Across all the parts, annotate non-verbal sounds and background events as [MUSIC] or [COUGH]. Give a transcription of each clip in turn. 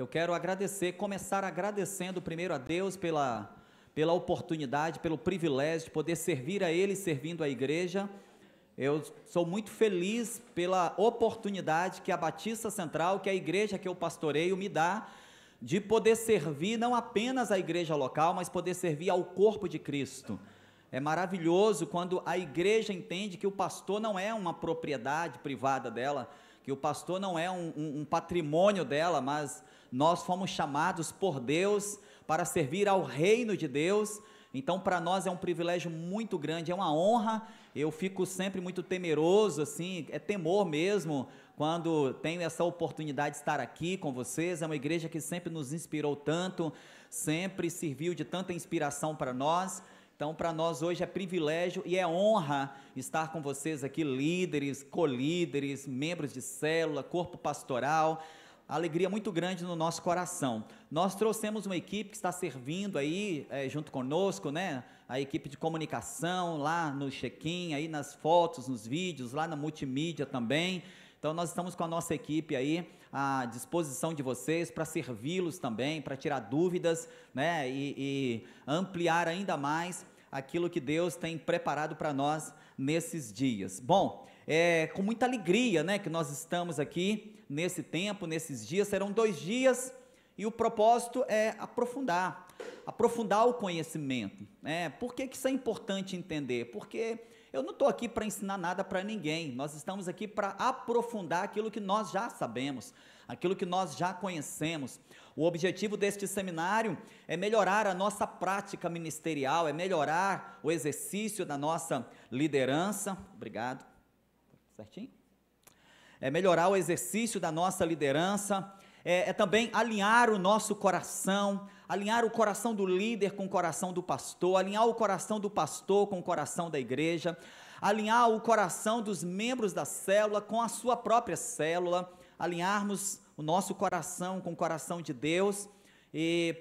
Eu quero agradecer, começar agradecendo primeiro a Deus pela, pela oportunidade, pelo privilégio de poder servir a Ele servindo a igreja. Eu sou muito feliz pela oportunidade que a Batista Central, que é a igreja que eu pastoreio, me dá de poder servir não apenas a igreja local, mas poder servir ao corpo de Cristo. É maravilhoso quando a igreja entende que o pastor não é uma propriedade privada dela, que o pastor não é um, um, um patrimônio dela, mas nós fomos chamados por Deus para servir ao reino de Deus. Então, para nós é um privilégio muito grande, é uma honra. Eu fico sempre muito temeroso, assim, é temor mesmo, quando tenho essa oportunidade de estar aqui com vocês. É uma igreja que sempre nos inspirou tanto, sempre serviu de tanta inspiração para nós. Então, para nós hoje é privilégio e é honra estar com vocês aqui, líderes, colíderes, membros de célula, corpo pastoral. Alegria muito grande no nosso coração. Nós trouxemos uma equipe que está servindo aí é, junto conosco, né? A equipe de comunicação lá no check-in, aí nas fotos, nos vídeos, lá na multimídia também. Então, nós estamos com a nossa equipe aí à disposição de vocês para servi-los também, para tirar dúvidas né, e, e, ampliar ainda mais aquilo que Deus tem preparado para nós nesses dias. Bom, é com muita alegria, né, que nós estamos aqui nesse tempo, nesses dias. Serão dois dias e o propósito é aprofundar, aprofundar o conhecimento. Né? Por que, que isso é importante entender? Porque eu não estou aqui para ensinar nada para ninguém, nós estamos aqui para aprofundar aquilo que nós já sabemos, aquilo que nós já conhecemos. O objetivo deste seminário é melhorar a nossa prática ministerial, é melhorar o exercício da nossa liderança. Obrigado. Certinho? É melhorar o exercício da nossa liderança, é, é também alinhar o nosso coração, alinhar o coração do líder com o coração do pastor, alinhar o coração do pastor com o coração da igreja, alinhar o coração dos membros da célula com a sua própria célula, alinharmos o nosso coração com o coração de Deus. E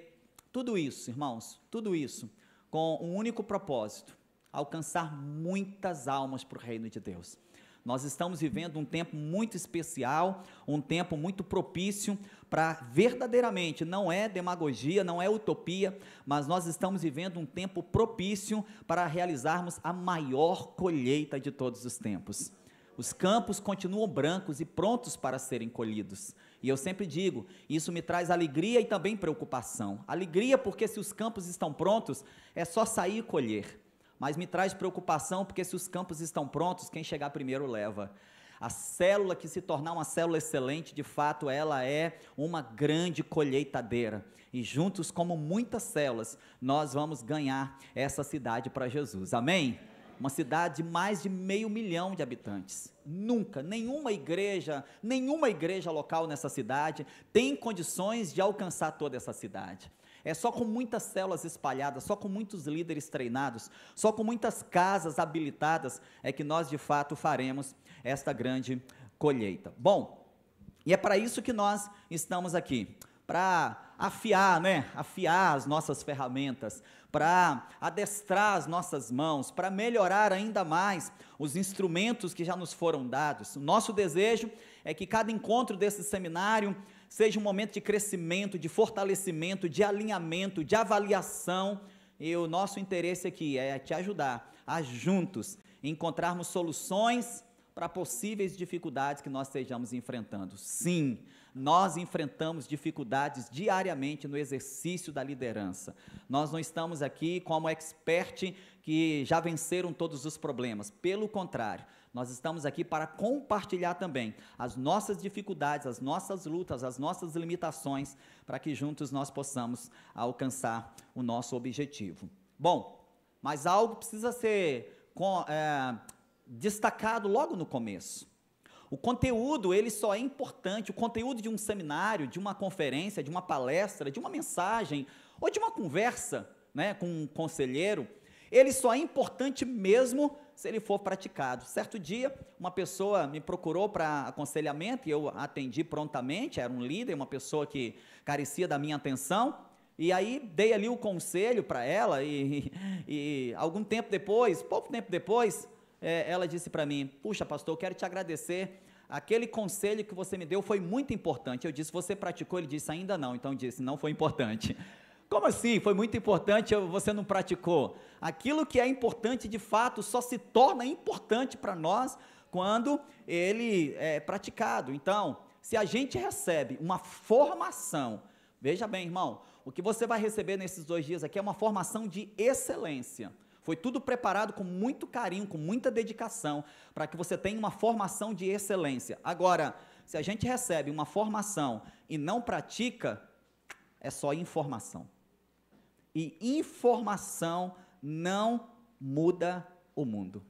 tudo isso, irmãos, tudo isso com um único propósito: alcançar muitas almas para o reino de Deus. Nós estamos vivendo um tempo muito especial, um tempo muito propício para verdadeiramente, não é demagogia, não é utopia, mas nós estamos vivendo um tempo propício para realizarmos a maior colheita de todos os tempos. Os campos continuam brancos e prontos para serem colhidos. E eu sempre digo, isso me traz alegria e também preocupação. Alegria porque se os campos estão prontos, é só sair e colher. Mas me traz preocupação porque se os campos estão prontos, quem chegar primeiro leva. A célula que se tornar uma célula excelente, de fato, ela é uma grande colheitadeira. E juntos, como muitas células, nós vamos ganhar essa cidade para Jesus. Amém? uma cidade de mais de meio milhão de habitantes. Nunca, nenhuma igreja, nenhuma igreja local nessa cidade tem condições de alcançar toda essa cidade. É só com muitas células espalhadas, só com muitos líderes treinados, só com muitas casas habilitadas é que nós de fato faremos esta grande colheita. Bom, e é para isso que nós estamos aqui para afiar, né? Afiar as nossas ferramentas, para adestrar as nossas mãos, para melhorar ainda mais os instrumentos que já nos foram dados. O nosso desejo é que cada encontro desse seminário seja um momento de crescimento, de fortalecimento, de alinhamento, de avaliação. E o nosso interesse aqui é te ajudar a juntos encontrarmos soluções para possíveis dificuldades que nós estejamos enfrentando. Sim, nós enfrentamos dificuldades diariamente no exercício da liderança. Nós não estamos aqui como expert que já venceram todos os problemas. Pelo contrário, nós estamos aqui para compartilhar também as nossas dificuldades, as nossas lutas, as nossas limitações, para que juntos nós possamos alcançar o nosso objetivo. Bom, mas algo precisa ser é, destacado logo no começo. O conteúdo, ele só é importante, o conteúdo de um seminário, de uma conferência, de uma palestra, de uma mensagem ou de uma conversa né, com um conselheiro, ele só é importante mesmo se ele for praticado. Certo dia, uma pessoa me procurou para aconselhamento e eu atendi prontamente, era um líder, uma pessoa que carecia da minha atenção, e aí dei ali o conselho para ela e, [LAUGHS] e, algum tempo depois, pouco tempo depois, é, ela disse para mim: Puxa, pastor, eu quero te agradecer. Aquele conselho que você me deu foi muito importante. Eu disse: Você praticou? Ele disse: Ainda não. Então eu disse: Não foi importante. [LAUGHS] Como assim? Foi muito importante, você não praticou. Aquilo que é importante de fato só se torna importante para nós quando ele é praticado. Então, se a gente recebe uma formação, veja bem, irmão, o que você vai receber nesses dois dias aqui é uma formação de excelência. Foi tudo preparado com muito carinho, com muita dedicação, para que você tenha uma formação de excelência. Agora, se a gente recebe uma formação e não pratica, é só informação. E informação não muda o mundo.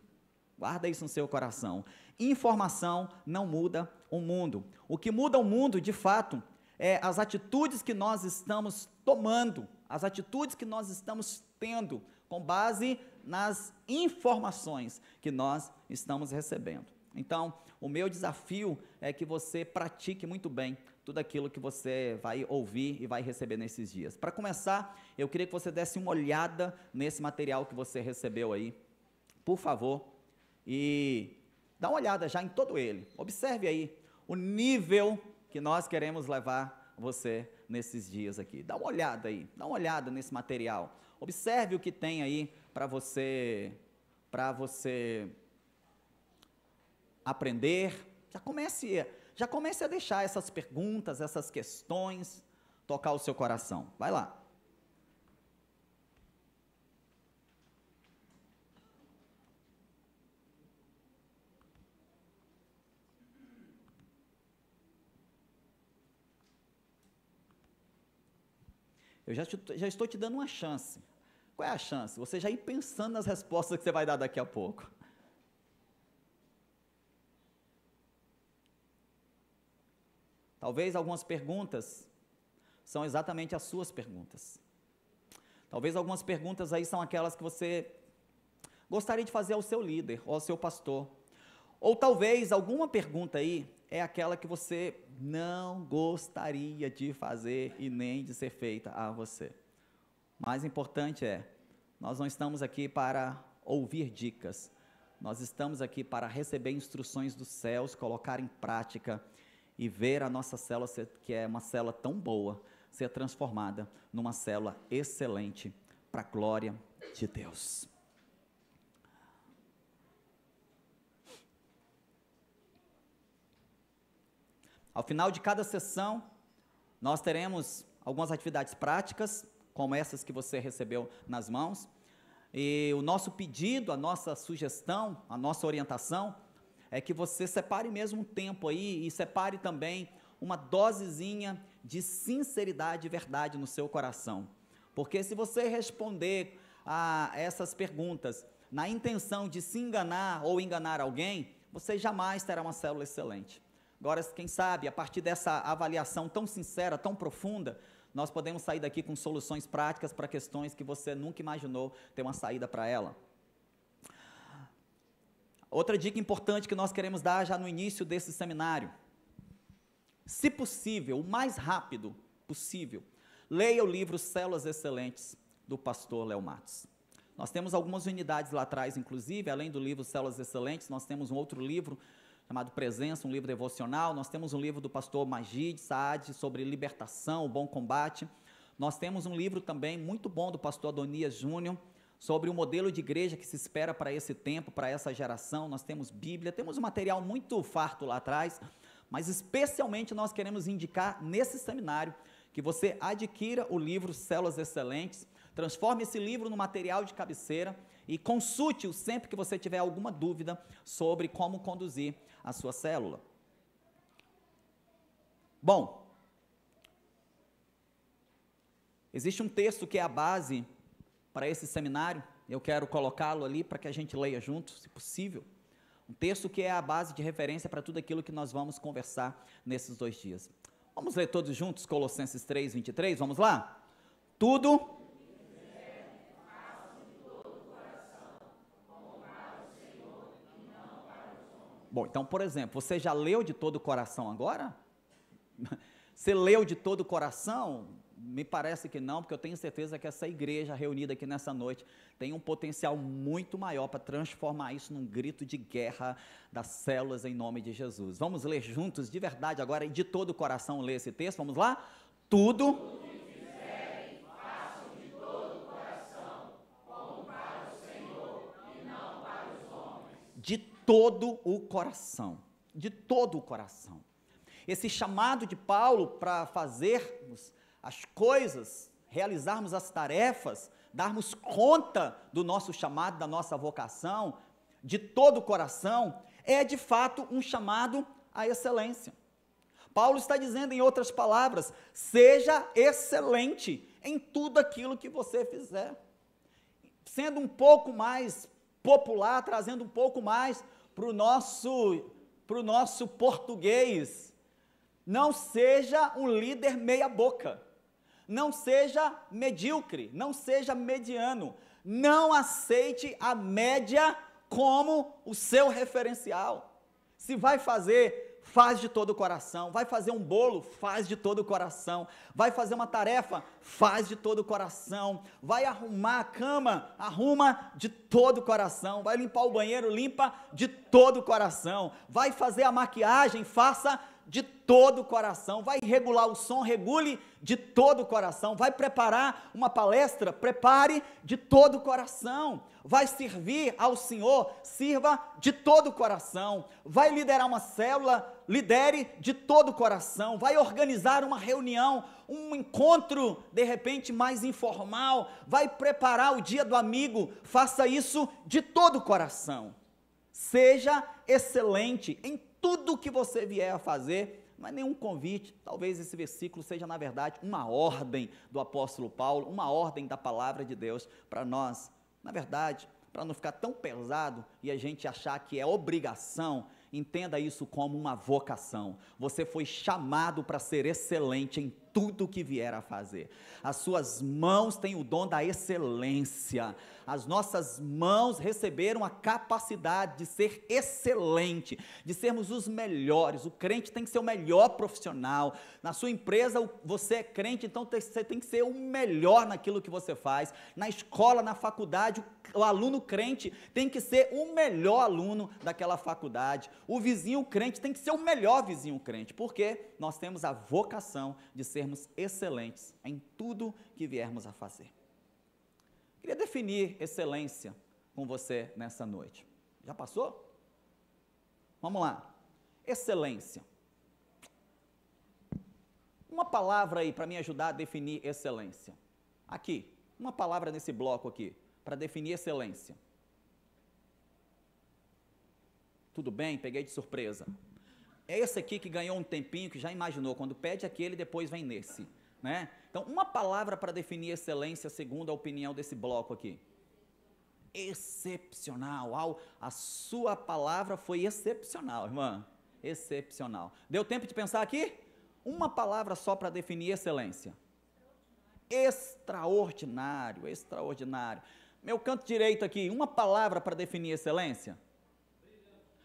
Guarda isso no seu coração. Informação não muda o mundo. O que muda o mundo, de fato, é as atitudes que nós estamos tomando, as atitudes que nós estamos tendo com base nas informações que nós estamos recebendo. Então, o meu desafio é que você pratique muito bem tudo aquilo que você vai ouvir e vai receber nesses dias. Para começar, eu queria que você desse uma olhada nesse material que você recebeu aí, por favor, e dá uma olhada já em todo ele. Observe aí o nível que nós queremos levar você nesses dias aqui. Dá uma olhada aí, dá uma olhada nesse material. Observe o que tem aí para você para você aprender. Já comece, já comece a deixar essas perguntas, essas questões tocar o seu coração. Vai lá. Eu já, te, já estou te dando uma chance. Qual é a chance? Você já ir pensando nas respostas que você vai dar daqui a pouco. Talvez algumas perguntas são exatamente as suas perguntas. Talvez algumas perguntas aí são aquelas que você gostaria de fazer ao seu líder ou ao seu pastor. Ou talvez alguma pergunta aí é aquela que você não gostaria de fazer e nem de ser feita a você. Mais importante é, nós não estamos aqui para ouvir dicas. Nós estamos aqui para receber instruções dos céus, colocar em prática e ver a nossa célula, que é uma célula tão boa, ser transformada numa célula excelente para a glória de Deus. Ao final de cada sessão, nós teremos algumas atividades práticas, como essas que você recebeu nas mãos. E o nosso pedido, a nossa sugestão, a nossa orientação é que você separe mesmo um tempo aí e separe também uma dosezinha de sinceridade e verdade no seu coração. Porque se você responder a essas perguntas na intenção de se enganar ou enganar alguém, você jamais terá uma célula excelente. Agora, quem sabe, a partir dessa avaliação tão sincera, tão profunda, nós podemos sair daqui com soluções práticas para questões que você nunca imaginou ter uma saída para ela. Outra dica importante que nós queremos dar já no início desse seminário. Se possível, o mais rápido possível, leia o livro Células Excelentes, do pastor Léo Matos. Nós temos algumas unidades lá atrás, inclusive, além do livro Células Excelentes, nós temos um outro livro chamado Presença, um livro devocional. Nós temos um livro do pastor Majid Saad sobre libertação, o bom combate. Nós temos um livro também muito bom do pastor Adonias Júnior sobre o modelo de igreja que se espera para esse tempo, para essa geração. Nós temos Bíblia, temos um material muito farto lá atrás, mas especialmente nós queremos indicar nesse seminário que você adquira o livro Células Excelentes, transforme esse livro no material de cabeceira e consulte-o sempre que você tiver alguma dúvida sobre como conduzir a sua célula. Bom, existe um texto que é a base para esse seminário, eu quero colocá-lo ali para que a gente leia junto, se possível. Um texto que é a base de referência para tudo aquilo que nós vamos conversar nesses dois dias. Vamos ler todos juntos Colossenses 3, 23? Vamos lá? Tudo Bom, então, por exemplo, você já leu de todo o coração agora? [LAUGHS] Você leu de todo o coração? Me parece que não, porque eu tenho certeza que essa igreja reunida aqui nessa noite tem um potencial muito maior para transformar isso num grito de guerra das células em nome de Jesus. Vamos ler juntos de verdade agora e de todo o coração ler esse texto. Vamos lá? Tudo de todo o coração. De todo o coração. Esse chamado de Paulo para fazermos as coisas, realizarmos as tarefas, darmos conta do nosso chamado, da nossa vocação, de todo o coração, é de fato um chamado à excelência. Paulo está dizendo, em outras palavras, seja excelente em tudo aquilo que você fizer. Sendo um pouco mais popular, trazendo um pouco mais para o nosso, pro nosso português. Não seja um líder meia-boca. Não seja medíocre. Não seja mediano. Não aceite a média como o seu referencial. Se vai fazer faz de todo o coração. Vai fazer um bolo, faz de todo o coração. Vai fazer uma tarefa, faz de todo o coração. Vai arrumar a cama, arruma de todo o coração. Vai limpar o banheiro, limpa de todo o coração. Vai fazer a maquiagem, faça de todo o coração. Vai regular o som, regule de todo o coração. Vai preparar uma palestra, prepare de todo o coração. Vai servir ao Senhor, sirva de todo o coração. Vai liderar uma célula, lidere de todo o coração, vai organizar uma reunião, um encontro de repente mais informal, vai preparar o dia do amigo, faça isso de todo o coração. Seja excelente em tudo que você vier a fazer, não é nenhum convite. Talvez esse versículo seja, na verdade, uma ordem do apóstolo Paulo, uma ordem da palavra de Deus para nós. Na verdade, para não ficar tão pesado e a gente achar que é obrigação Entenda isso como uma vocação. Você foi chamado para ser excelente em tudo que vier a fazer. As suas mãos têm o dom da excelência. As nossas mãos receberam a capacidade de ser excelente, de sermos os melhores. O crente tem que ser o melhor profissional. Na sua empresa, você é crente, então você tem que ser o melhor naquilo que você faz. Na escola, na faculdade, o aluno crente tem que ser o melhor aluno daquela faculdade. O vizinho crente tem que ser o melhor vizinho crente, porque nós temos a vocação de sermos excelentes em tudo que viermos a fazer. Queria definir excelência com você nessa noite. Já passou? Vamos lá. Excelência. Uma palavra aí para me ajudar a definir excelência. Aqui, uma palavra nesse bloco aqui para definir excelência. tudo bem, peguei de surpresa. É esse aqui que ganhou um tempinho, que já imaginou, quando pede aquele, depois vem nesse. Né? Então, uma palavra para definir excelência, segundo a opinião desse bloco aqui. Excepcional. A sua palavra foi excepcional, irmã. Excepcional. Deu tempo de pensar aqui? Uma palavra só para definir excelência. Extraordinário, extraordinário. Meu canto direito aqui, uma palavra para definir excelência.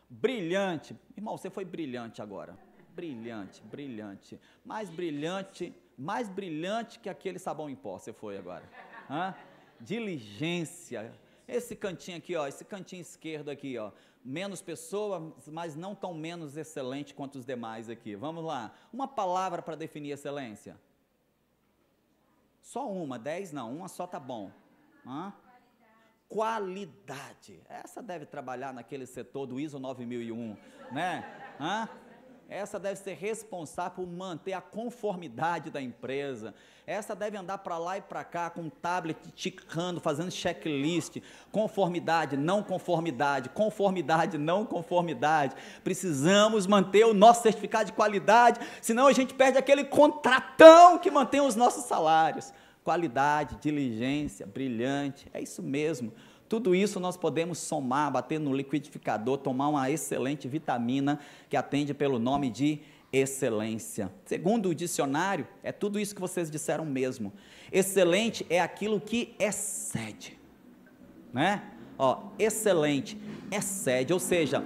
Brilhante. Irmão, você foi brilhante agora. Brilhante, brilhante. Mais brilhante, mais brilhante que aquele sabão em pó você foi agora. Hã? Diligência. Esse cantinho aqui, ó, esse cantinho esquerdo aqui, ó. Menos pessoa, mas não tão menos excelente quanto os demais aqui. Vamos lá. Uma palavra para definir excelência. Só uma, dez não, uma só tá bom. Hã? qualidade. Essa deve trabalhar naquele setor do ISO 9001, né? Hã? Essa deve ser responsável por manter a conformidade da empresa. Essa deve andar para lá e para cá com um tablet ticando, fazendo checklist. Conformidade, não conformidade, conformidade, não conformidade. Precisamos manter o nosso certificado de qualidade, senão a gente perde aquele contratão que mantém os nossos salários. Qualidade, diligência, brilhante, é isso mesmo. Tudo isso nós podemos somar, bater no liquidificador, tomar uma excelente vitamina que atende pelo nome de excelência. Segundo o dicionário, é tudo isso que vocês disseram mesmo. Excelente é aquilo que excede, né? Ó, excelente excede, ou seja,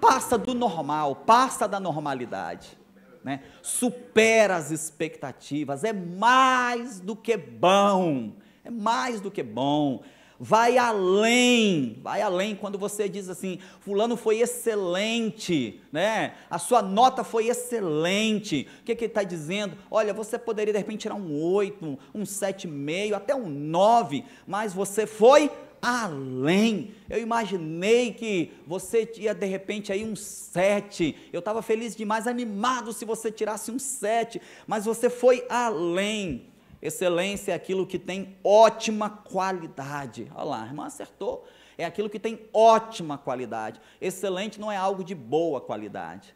passa do normal, passa da normalidade né? supera as expectativas, é mais do que bom, é mais do que bom. Vai além, vai além quando você diz assim, fulano foi excelente, né? A sua nota foi excelente. O que, que ele está dizendo? Olha, você poderia de repente tirar um 8, um 7,5, até um 9, mas você foi além. Eu imaginei que você ia de repente aí um 7. Eu estava feliz demais, animado se você tirasse um 7, mas você foi além. Excelência é aquilo que tem ótima qualidade. Olha lá, irmão, acertou. É aquilo que tem ótima qualidade. Excelente não é algo de boa qualidade.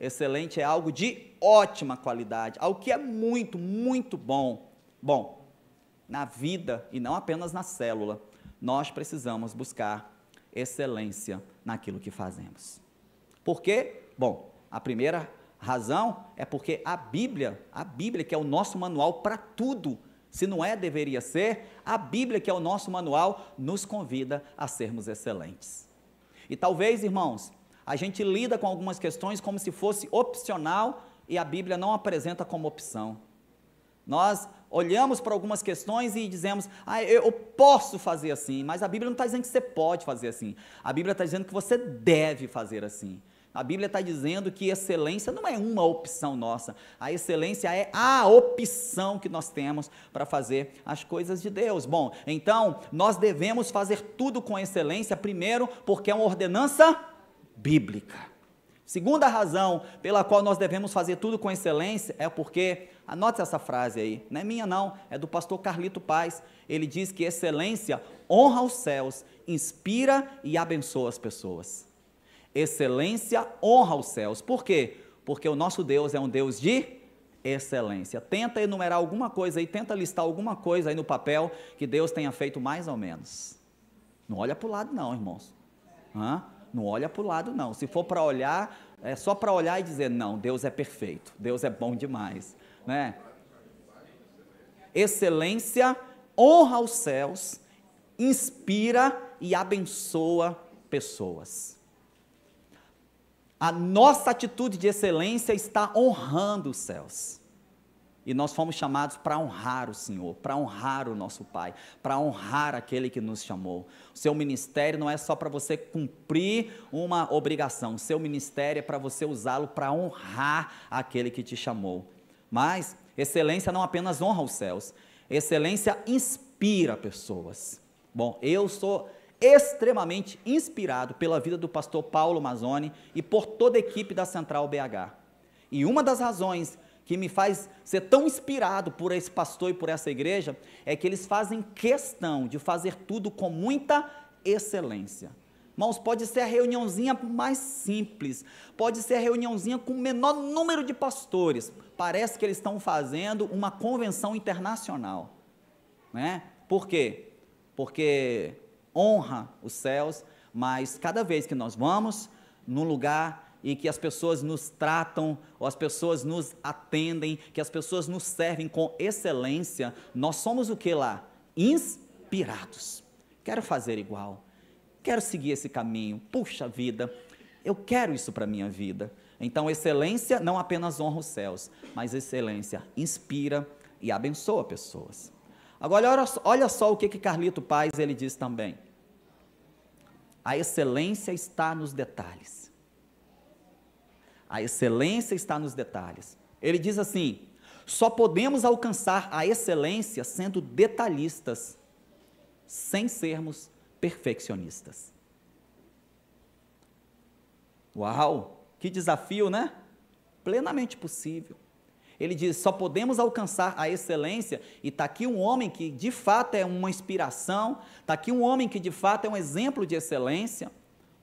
Excelente é algo de ótima qualidade, algo que é muito, muito bom. Bom, na vida e não apenas na célula nós precisamos buscar excelência naquilo que fazemos. Por quê? Bom, a primeira razão é porque a Bíblia, a Bíblia que é o nosso manual para tudo, se não é, deveria ser, a Bíblia que é o nosso manual nos convida a sermos excelentes. E talvez, irmãos, a gente lida com algumas questões como se fosse opcional e a Bíblia não apresenta como opção. Nós olhamos para algumas questões e dizemos, ah, eu posso fazer assim, mas a Bíblia não está dizendo que você pode fazer assim. A Bíblia está dizendo que você deve fazer assim. A Bíblia está dizendo que excelência não é uma opção nossa. A excelência é a opção que nós temos para fazer as coisas de Deus. Bom, então nós devemos fazer tudo com excelência, primeiro, porque é uma ordenança bíblica. Segunda razão pela qual nós devemos fazer tudo com excelência é porque Anote essa frase aí, não é minha não, é do pastor Carlito Paz. Ele diz que excelência honra os céus, inspira e abençoa as pessoas. Excelência honra os céus. Por quê? Porque o nosso Deus é um Deus de excelência. Tenta enumerar alguma coisa aí, tenta listar alguma coisa aí no papel que Deus tenha feito mais ou menos. Não olha para o lado não, irmãos. Hã? Não olha para o lado não. Se for para olhar, é só para olhar e dizer, não, Deus é perfeito, Deus é bom demais né? Excelência honra os céus, inspira e abençoa pessoas. A nossa atitude de excelência está honrando os céus. E nós fomos chamados para honrar o Senhor, para honrar o nosso Pai, para honrar aquele que nos chamou. O seu ministério não é só para você cumprir uma obrigação, o seu ministério é para você usá-lo para honrar aquele que te chamou. Mas excelência não apenas honra os céus, excelência inspira pessoas. Bom, eu sou extremamente inspirado pela vida do pastor Paulo Mazzoni e por toda a equipe da Central BH. E uma das razões que me faz ser tão inspirado por esse pastor e por essa igreja é que eles fazem questão de fazer tudo com muita excelência. Irmãos, pode ser a reuniãozinha mais simples, pode ser a reuniãozinha com o menor número de pastores. Parece que eles estão fazendo uma convenção internacional. Né? Por quê? Porque honra os céus, mas cada vez que nós vamos num lugar e que as pessoas nos tratam, ou as pessoas nos atendem, que as pessoas nos servem com excelência, nós somos o que lá? Inspirados. Quero fazer igual quero seguir esse caminho, puxa vida, eu quero isso para a minha vida. Então, excelência não apenas honra os céus, mas excelência inspira e abençoa pessoas. Agora, olha, olha só o que, que Carlito Paz ele diz também. A excelência está nos detalhes. A excelência está nos detalhes. Ele diz assim: só podemos alcançar a excelência sendo detalhistas, sem sermos perfeccionistas. Uau! Que desafio, né? Plenamente possível. Ele diz: só podemos alcançar a excelência, e está aqui um homem que de fato é uma inspiração, está aqui um homem que de fato é um exemplo de excelência,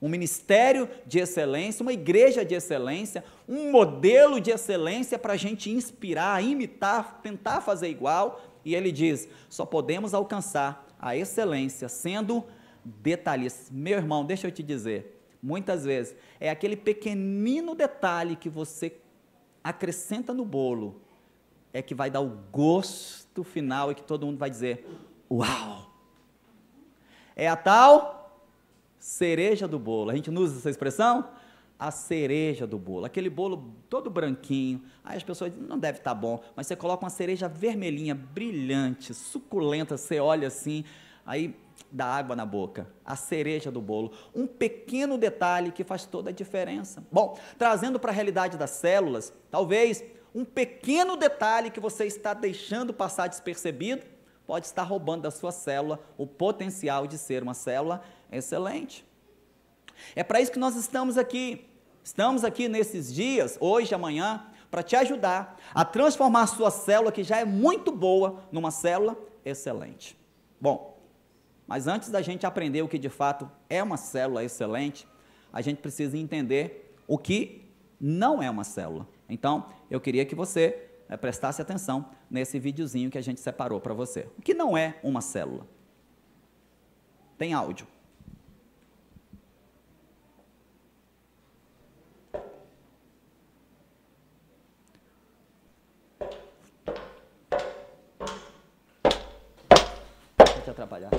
um ministério de excelência, uma igreja de excelência, um modelo de excelência para a gente inspirar, imitar, tentar fazer igual. E ele diz: só podemos alcançar a excelência sendo detalhista. Meu irmão, deixa eu te dizer, muitas vezes é aquele pequenino detalhe que você acrescenta no bolo é que vai dar o gosto final e que todo mundo vai dizer: "Uau!". É a tal cereja do bolo. A gente não usa essa expressão? a cereja do bolo, aquele bolo todo branquinho. Aí as pessoas dizem, não deve estar tá bom, mas você coloca uma cereja vermelhinha, brilhante, suculenta, você olha assim, aí da água na boca, a cereja do bolo, um pequeno detalhe que faz toda a diferença. Bom, trazendo para a realidade das células, talvez um pequeno detalhe que você está deixando passar despercebido pode estar roubando da sua célula o potencial de ser uma célula excelente. É para isso que nós estamos aqui. Estamos aqui nesses dias, hoje, amanhã, para te ajudar a transformar a sua célula, que já é muito boa, numa célula excelente. Bom, mas antes da gente aprender o que de fato é uma célula excelente, a gente precisa entender o que não é uma célula. Então, eu queria que você eh, prestasse atenção nesse videozinho que a gente separou para você. O que não é uma célula? Tem áudio. eu te atrapalhar.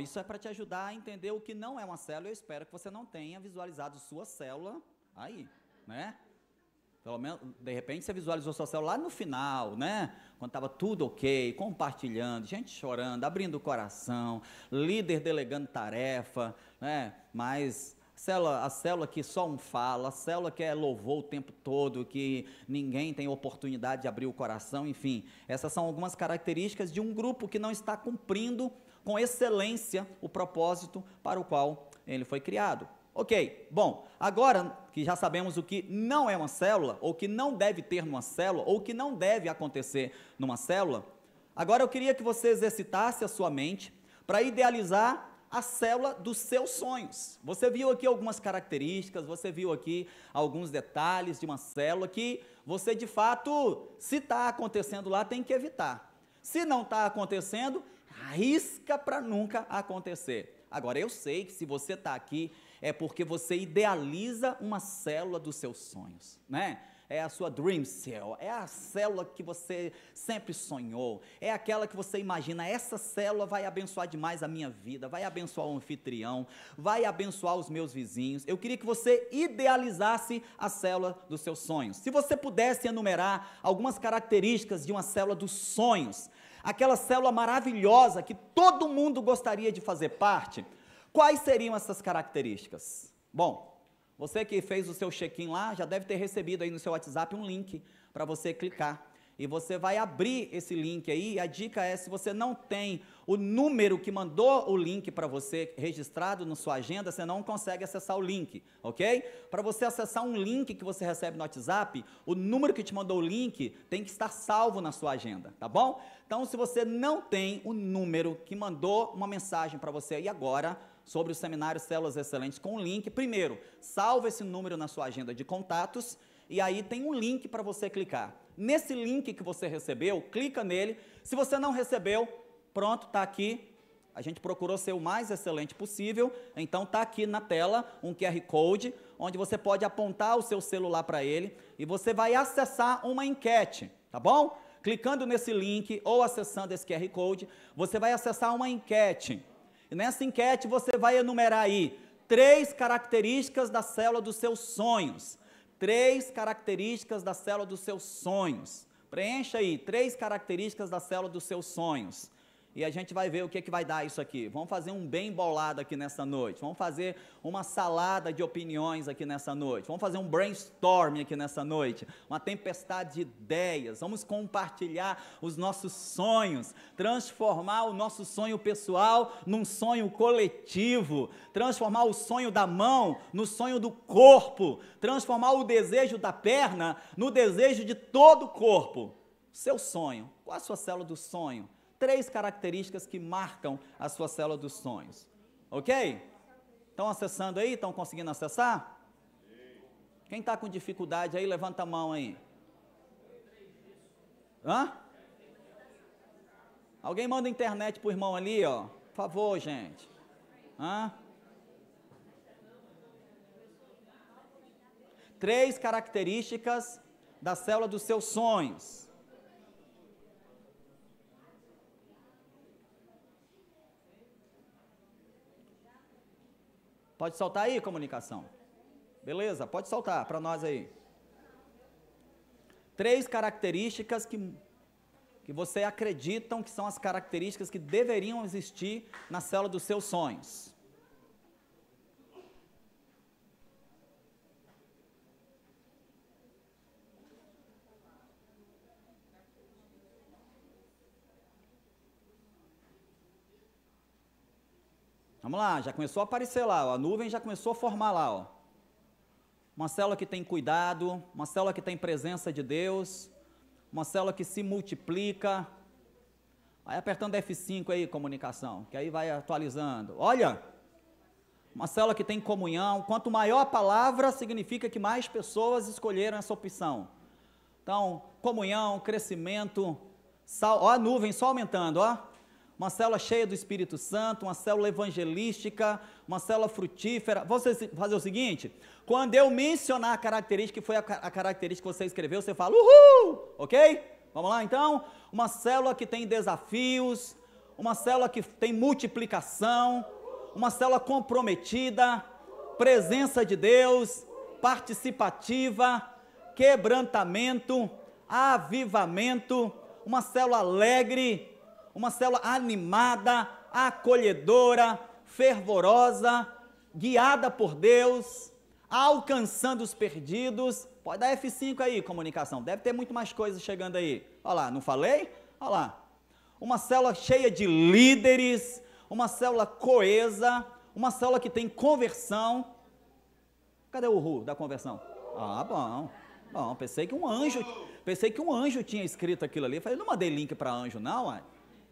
isso é para te ajudar a entender o que não é uma célula. Eu espero que você não tenha visualizado sua célula aí, né? Pelo menos, de repente, você visualizou sua célula lá no final, né? Quando estava tudo ok, compartilhando, gente chorando, abrindo o coração, líder delegando tarefa, né? Mas célula, a célula que só um fala, a célula que é louvor o tempo todo, que ninguém tem oportunidade de abrir o coração, enfim. Essas são algumas características de um grupo que não está cumprindo com excelência o propósito para o qual ele foi criado. Ok, bom, agora que já sabemos o que não é uma célula, ou que não deve ter numa célula, ou que não deve acontecer numa célula, agora eu queria que você exercitasse a sua mente para idealizar a célula dos seus sonhos. Você viu aqui algumas características, você viu aqui alguns detalhes de uma célula que você de fato, se está acontecendo lá, tem que evitar. Se não está acontecendo, arrisca para nunca acontecer. Agora, eu sei que se você está aqui é porque você idealiza uma célula dos seus sonhos, né? é a sua dream cell, é a célula que você sempre sonhou, é aquela que você imagina, essa célula vai abençoar demais a minha vida, vai abençoar o anfitrião, vai abençoar os meus vizinhos. Eu queria que você idealizasse a célula dos seus sonhos. Se você pudesse enumerar algumas características de uma célula dos sonhos, aquela célula maravilhosa que todo mundo gostaria de fazer parte, quais seriam essas características? Bom, você que fez o seu check-in lá, já deve ter recebido aí no seu WhatsApp um link para você clicar. E você vai abrir esse link aí. A dica é: se você não tem o número que mandou o link para você registrado na sua agenda, você não consegue acessar o link, ok? Para você acessar um link que você recebe no WhatsApp, o número que te mandou o link tem que estar salvo na sua agenda, tá bom? Então, se você não tem o número que mandou uma mensagem para você aí agora, sobre o seminário Células Excelentes com o link. Primeiro, salva esse número na sua agenda de contatos e aí tem um link para você clicar. Nesse link que você recebeu, clica nele. Se você não recebeu, pronto, está aqui. A gente procurou ser o mais excelente possível, então está aqui na tela um QR Code, onde você pode apontar o seu celular para ele e você vai acessar uma enquete, tá bom? Clicando nesse link ou acessando esse QR Code, você vai acessar uma enquete e nessa enquete você vai enumerar aí três características da célula dos seus sonhos. Três características da célula dos seus sonhos. Preencha aí três características da célula dos seus sonhos e a gente vai ver o que, é que vai dar isso aqui. Vamos fazer um bem bolado aqui nessa noite. Vamos fazer uma salada de opiniões aqui nessa noite. Vamos fazer um brainstorming aqui nessa noite. Uma tempestade de ideias. Vamos compartilhar os nossos sonhos. Transformar o nosso sonho pessoal num sonho coletivo. Transformar o sonho da mão no sonho do corpo. Transformar o desejo da perna no desejo de todo o corpo. Seu sonho. Qual a sua célula do sonho? três características que marcam a sua célula dos sonhos. Ok? Estão acessando aí? Estão conseguindo acessar? Quem está com dificuldade aí, levanta a mão aí. Hã? Alguém manda internet pro irmão ali, ó. Por favor, gente. Hã? Três características da célula dos seus sonhos. Pode soltar aí, comunicação. Beleza? Pode soltar para nós aí. Três características que, que você acreditam que são as características que deveriam existir na célula dos seus sonhos. Vamos lá, já começou a aparecer lá, ó, a nuvem já começou a formar lá. Ó. Uma célula que tem cuidado, uma célula que tem presença de Deus, uma célula que se multiplica. Aí apertando F5 aí, comunicação, que aí vai atualizando. Olha, uma célula que tem comunhão. Quanto maior a palavra, significa que mais pessoas escolheram essa opção. Então, comunhão, crescimento, sal, ó a nuvem só aumentando, ó uma célula cheia do Espírito Santo, uma célula evangelística, uma célula frutífera. Você fazer o seguinte: quando eu mencionar a característica, que foi a, a característica que você escreveu, você fala, uhul, ok? Vamos lá então? Uma célula que tem desafios, uma célula que tem multiplicação, uma célula comprometida, presença de Deus, participativa, quebrantamento, avivamento, uma célula alegre, uma célula animada, acolhedora, fervorosa, guiada por Deus, alcançando os perdidos. Pode dar F5 aí, comunicação. Deve ter muito mais coisas chegando aí. Olha lá, não falei? Olha lá. Uma célula cheia de líderes, uma célula coesa, uma célula que tem conversão. Cadê o ru da conversão? Ah, bom. Bom, pensei que um anjo, pensei que um anjo tinha escrito aquilo ali. Eu falei, não mandei link para anjo não, uai.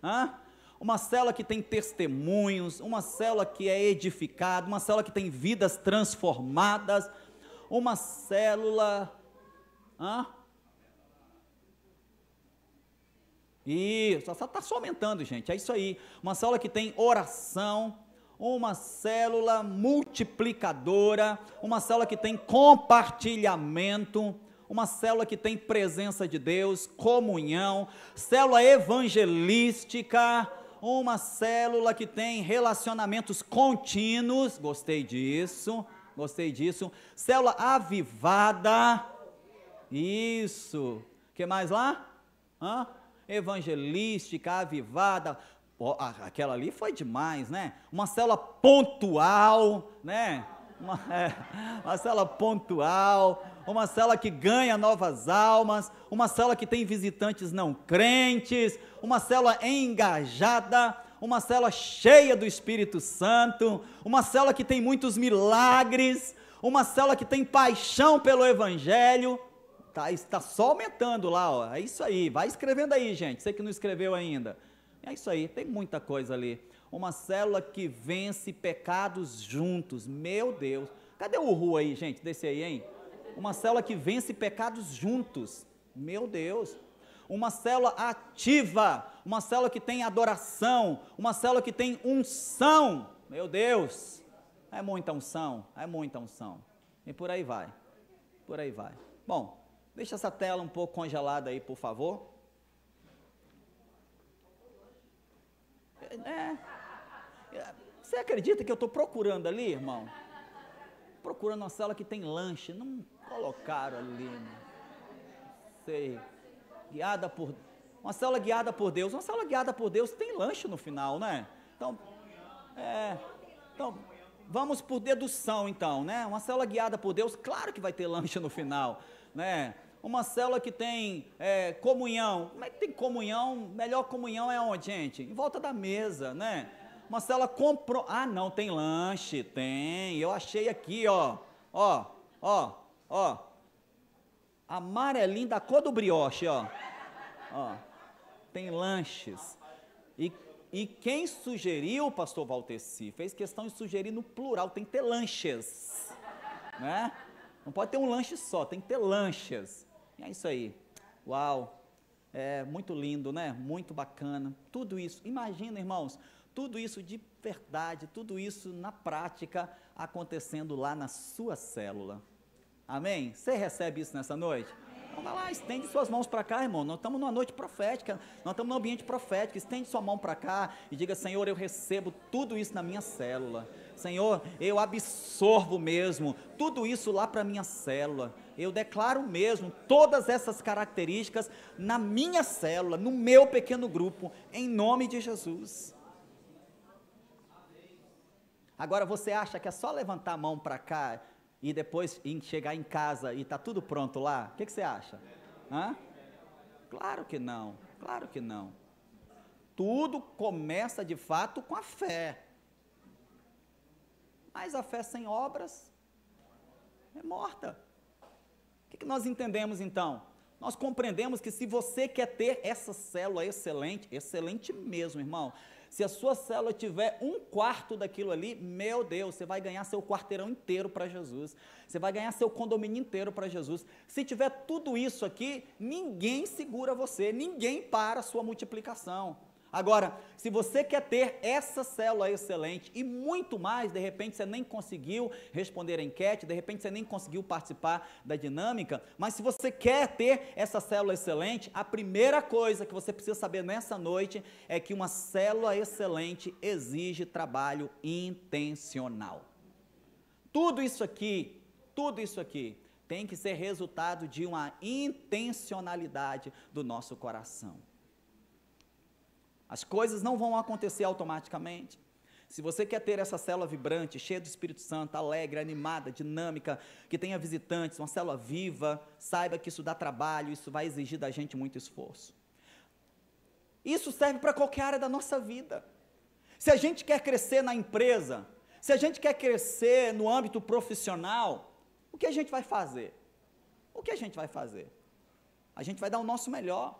Hã? Uma célula que tem testemunhos, uma célula que é edificada, uma célula que tem vidas transformadas, uma célula. Hã? Isso, está só aumentando, gente. É isso aí. Uma célula que tem oração, uma célula multiplicadora, uma célula que tem compartilhamento, uma célula que tem presença de Deus, comunhão, célula evangelística, uma célula que tem relacionamentos contínuos, gostei disso, gostei disso, célula avivada, isso, que mais lá? Hã? Evangelística, avivada, aquela ali foi demais, né? Uma célula pontual, né? uma, [LAUGHS] é, uma cela pontual, uma cela que ganha novas almas, uma cela que tem visitantes não crentes, uma cela engajada, uma cela cheia do Espírito Santo, uma cela que tem muitos milagres, uma cela que tem paixão pelo Evangelho. Tá, está só aumentando lá, ó. É isso aí. Vai escrevendo aí, gente. Você que não escreveu ainda. É isso aí. Tem muita coisa ali uma célula que vence pecados juntos. Meu Deus. Cadê o Ru aí, gente? Desse aí, hein? Uma célula que vence pecados juntos. Meu Deus. Uma célula ativa, uma célula que tem adoração, uma célula que tem unção. Meu Deus. É muita unção, é muita unção. E por aí vai. Por aí vai. Bom, deixa essa tela um pouco congelada aí, por favor. É. Né? Você acredita que eu estou procurando ali, irmão? Procurando uma sala que tem lanche. Não colocaram ali. Né? Sei. Guiada por. Uma sala guiada por Deus. Uma sala guiada por Deus tem lanche no final, né? Então. É. Então. Vamos por dedução, então, né? Uma cela guiada por Deus, claro que vai ter lanche no final, né? Uma cela que tem é, comunhão, como é que tem comunhão? Melhor comunhão é onde, gente? Em volta da mesa, né? Marcela comprou. Ah, não, tem lanche, tem. Eu achei aqui, ó. Ó, ó, ó. Amarelinho da cor do brioche, ó. ó. Tem lanches. E, e quem sugeriu, pastor Valteci, fez questão de sugerir no plural, tem que ter lanches. Né? Não pode ter um lanche só, tem que ter lanches. E é isso aí. Uau! É muito lindo, né? Muito bacana. Tudo isso. Imagina, irmãos, tudo isso de verdade, tudo isso na prática acontecendo lá na sua célula. Amém? Você recebe isso nessa noite? Então vai lá, estende suas mãos para cá, irmão. Nós estamos numa noite profética, nós estamos num ambiente profético. Estende sua mão para cá e diga: Senhor, eu recebo tudo isso na minha célula. Senhor, eu absorvo mesmo tudo isso lá para minha célula. Eu declaro mesmo todas essas características na minha célula, no meu pequeno grupo, em nome de Jesus. Agora você acha que é só levantar a mão para cá e depois chegar em casa e está tudo pronto lá? O que, que você acha? Hã? Claro que não, claro que não. Tudo começa de fato com a fé. Mas a fé sem obras é morta. O que, que nós entendemos então? Nós compreendemos que se você quer ter essa célula excelente, excelente mesmo, irmão, se a sua célula tiver um quarto daquilo ali, meu Deus, você vai ganhar seu quarteirão inteiro para Jesus. Você vai ganhar seu condomínio inteiro para Jesus. Se tiver tudo isso aqui, ninguém segura você, ninguém para a sua multiplicação. Agora, se você quer ter essa célula excelente e muito mais, de repente você nem conseguiu responder a enquete, de repente você nem conseguiu participar da dinâmica, mas se você quer ter essa célula excelente, a primeira coisa que você precisa saber nessa noite é que uma célula excelente exige trabalho intencional. Tudo isso aqui, tudo isso aqui tem que ser resultado de uma intencionalidade do nosso coração. As coisas não vão acontecer automaticamente. Se você quer ter essa célula vibrante, cheia do Espírito Santo, alegre, animada, dinâmica, que tenha visitantes, uma célula viva, saiba que isso dá trabalho, isso vai exigir da gente muito esforço. Isso serve para qualquer área da nossa vida. Se a gente quer crescer na empresa, se a gente quer crescer no âmbito profissional, o que a gente vai fazer? O que a gente vai fazer? A gente vai dar o nosso melhor.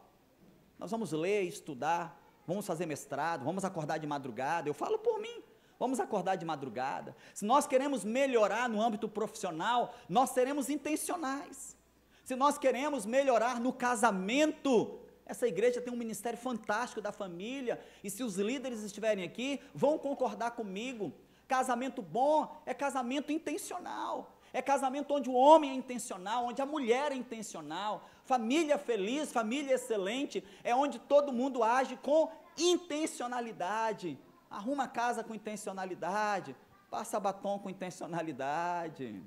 Nós vamos ler, estudar, vamos fazer mestrado, vamos acordar de madrugada. Eu falo por mim. Vamos acordar de madrugada. Se nós queremos melhorar no âmbito profissional, nós seremos intencionais. Se nós queremos melhorar no casamento, essa igreja tem um ministério fantástico da família, e se os líderes estiverem aqui, vão concordar comigo. Casamento bom é casamento intencional. É casamento onde o homem é intencional, onde a mulher é intencional. Família feliz, família excelente, é onde todo mundo age com intencionalidade. Arruma a casa com intencionalidade. Passa batom com intencionalidade.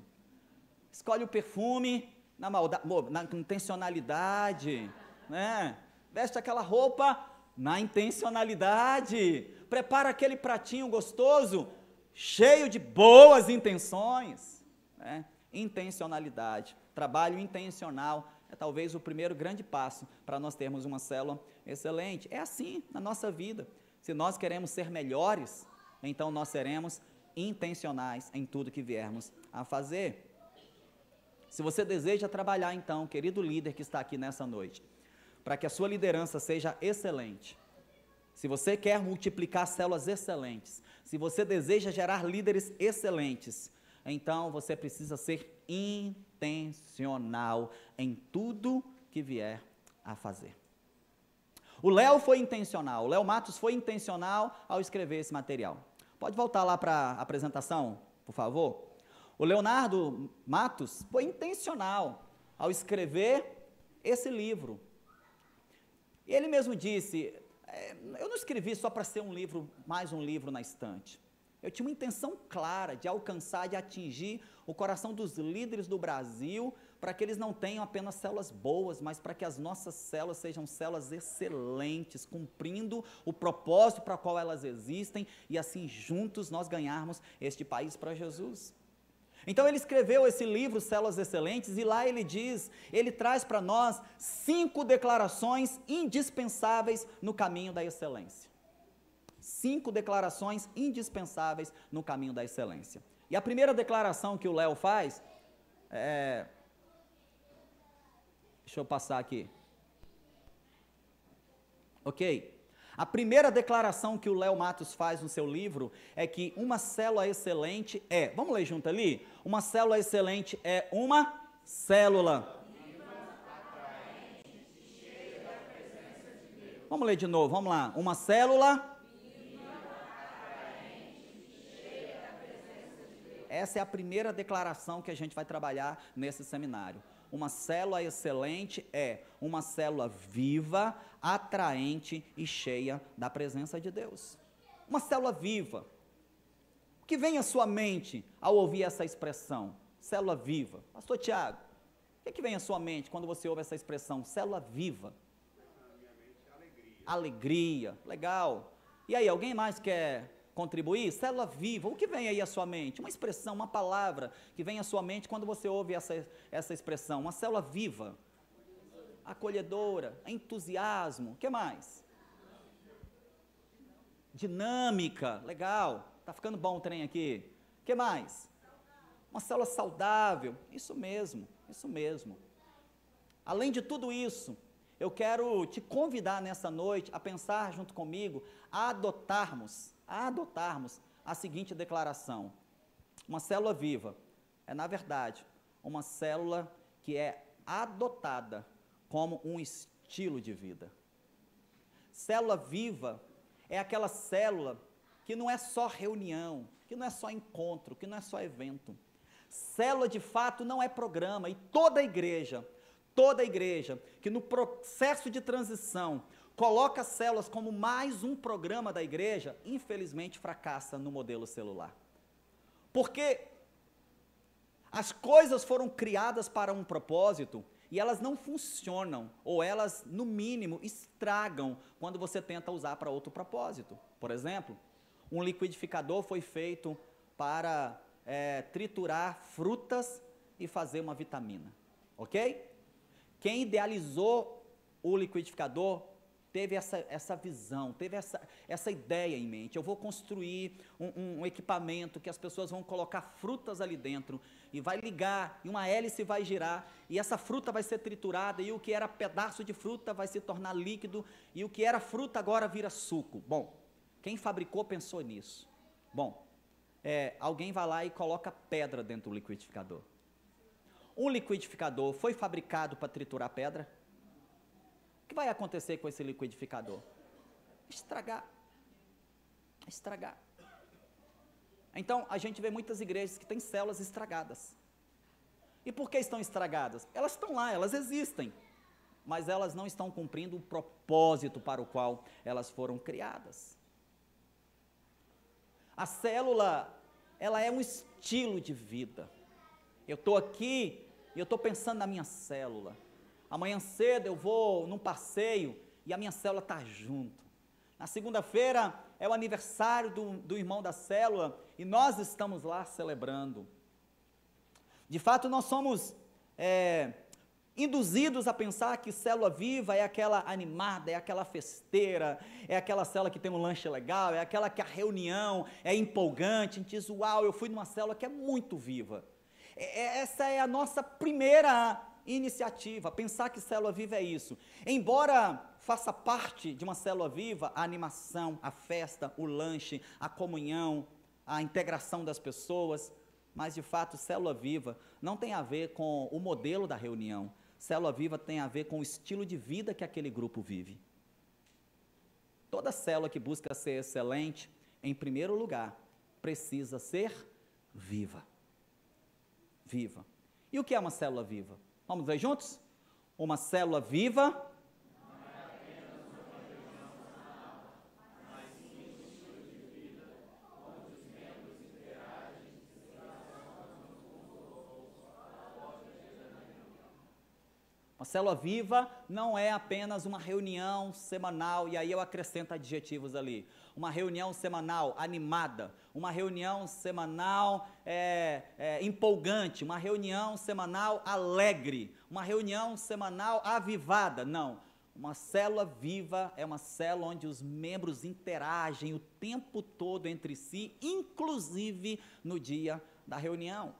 Escolhe o perfume na, maldade, na intencionalidade. Né? Veste aquela roupa na intencionalidade. Prepara aquele pratinho gostoso, cheio de boas intenções. Né? Intencionalidade, trabalho intencional é talvez o primeiro grande passo para nós termos uma célula excelente. É assim na nossa vida. Se nós queremos ser melhores, então nós seremos intencionais em tudo que viermos a fazer. Se você deseja trabalhar, então, querido líder que está aqui nessa noite, para que a sua liderança seja excelente, se você quer multiplicar células excelentes, se você deseja gerar líderes excelentes, então você precisa ser intencional em tudo que vier a fazer. O Léo foi intencional, o Léo Matos foi intencional ao escrever esse material. Pode voltar lá para a apresentação, por favor? O Leonardo Matos foi intencional ao escrever esse livro. Ele mesmo disse: é, Eu não escrevi só para ser um livro, mais um livro na estante. Eu tinha uma intenção clara de alcançar, de atingir o coração dos líderes do Brasil, para que eles não tenham apenas células boas, mas para que as nossas células sejam células excelentes, cumprindo o propósito para qual elas existem e assim juntos nós ganharmos este país para Jesus. Então ele escreveu esse livro Células Excelentes e lá ele diz, ele traz para nós cinco declarações indispensáveis no caminho da excelência. Cinco declarações indispensáveis no caminho da excelência. E a primeira declaração que o Léo faz é. Deixa eu passar aqui. Ok? A primeira declaração que o Léo Matos faz no seu livro é que uma célula excelente é. Vamos ler junto ali? Uma célula excelente é uma célula. Vamos ler de novo, vamos lá. Uma célula Essa é a primeira declaração que a gente vai trabalhar nesse seminário. Uma célula excelente é uma célula viva, atraente e cheia da presença de Deus. Uma célula viva. O que vem à sua mente ao ouvir essa expressão? Célula viva. Pastor Tiago, o que, é que vem à sua mente quando você ouve essa expressão? Célula viva. Na minha mente, alegria. alegria. Legal. E aí, alguém mais quer contribuir? Célula viva, o que vem aí à sua mente? Uma expressão, uma palavra que vem à sua mente quando você ouve essa, essa expressão. Uma célula viva, acolhedora, entusiasmo, o que mais? Dinâmica, legal, tá ficando bom o trem aqui. O que mais? Uma célula saudável, isso mesmo, isso mesmo. Além de tudo isso, eu quero te convidar nessa noite a pensar junto comigo, a adotarmos a adotarmos a seguinte declaração: uma célula viva é, na verdade, uma célula que é adotada como um estilo de vida. Célula viva é aquela célula que não é só reunião, que não é só encontro, que não é só evento. Célula de fato não é programa e toda igreja, toda igreja que no processo de transição coloca células como mais um programa da igreja, infelizmente fracassa no modelo celular. Porque as coisas foram criadas para um propósito e elas não funcionam, ou elas, no mínimo, estragam quando você tenta usar para outro propósito. Por exemplo, um liquidificador foi feito para é, triturar frutas e fazer uma vitamina, ok? Quem idealizou o liquidificador teve essa, essa visão, teve essa, essa ideia em mente. Eu vou construir um, um, equipamento que as pessoas vão colocar frutas ali dentro e vai ligar, e uma hélice vai girar, e essa fruta vai ser triturada, e o que era pedaço de fruta vai se tornar líquido, e o que era fruta agora vira suco. Bom, quem fabricou pensou nisso. Bom, é, alguém vai lá e coloca pedra dentro do liquidificador. Um liquidificador foi fabricado para triturar pedra? que vai acontecer com esse liquidificador? Estragar. Estragar. Então, a gente vê muitas igrejas que têm células estragadas. E por que estão estragadas? Elas estão lá, elas existem, mas elas não estão cumprindo o propósito para o qual elas foram criadas. A célula, ela é um estilo de vida. Eu estou aqui e eu estou pensando na minha célula. Amanhã cedo eu vou num passeio e a minha célula está junto. Na segunda-feira é o aniversário do, do irmão da célula e nós estamos lá celebrando. De fato, nós somos é, induzidos a pensar que célula viva é aquela animada, é aquela festeira, é aquela célula que tem um lanche legal, é aquela que a reunião é empolgante, a gente diz, uau, eu fui numa célula que é muito viva. É, é essa é a nossa primeira iniciativa. Pensar que célula viva é isso. Embora faça parte de uma célula viva a animação, a festa, o lanche, a comunhão, a integração das pessoas, mas de fato, célula viva não tem a ver com o modelo da reunião. Célula viva tem a ver com o estilo de vida que aquele grupo vive. Toda célula que busca ser excelente, em primeiro lugar, precisa ser viva. Viva. E o que é uma célula viva? Vamos ver juntos? Uma célula viva Célula viva não é apenas uma reunião semanal, e aí eu acrescento adjetivos ali. Uma reunião semanal animada, uma reunião semanal é, é, empolgante, uma reunião semanal alegre, uma reunião semanal avivada. Não. Uma célula viva é uma célula onde os membros interagem o tempo todo entre si, inclusive no dia da reunião.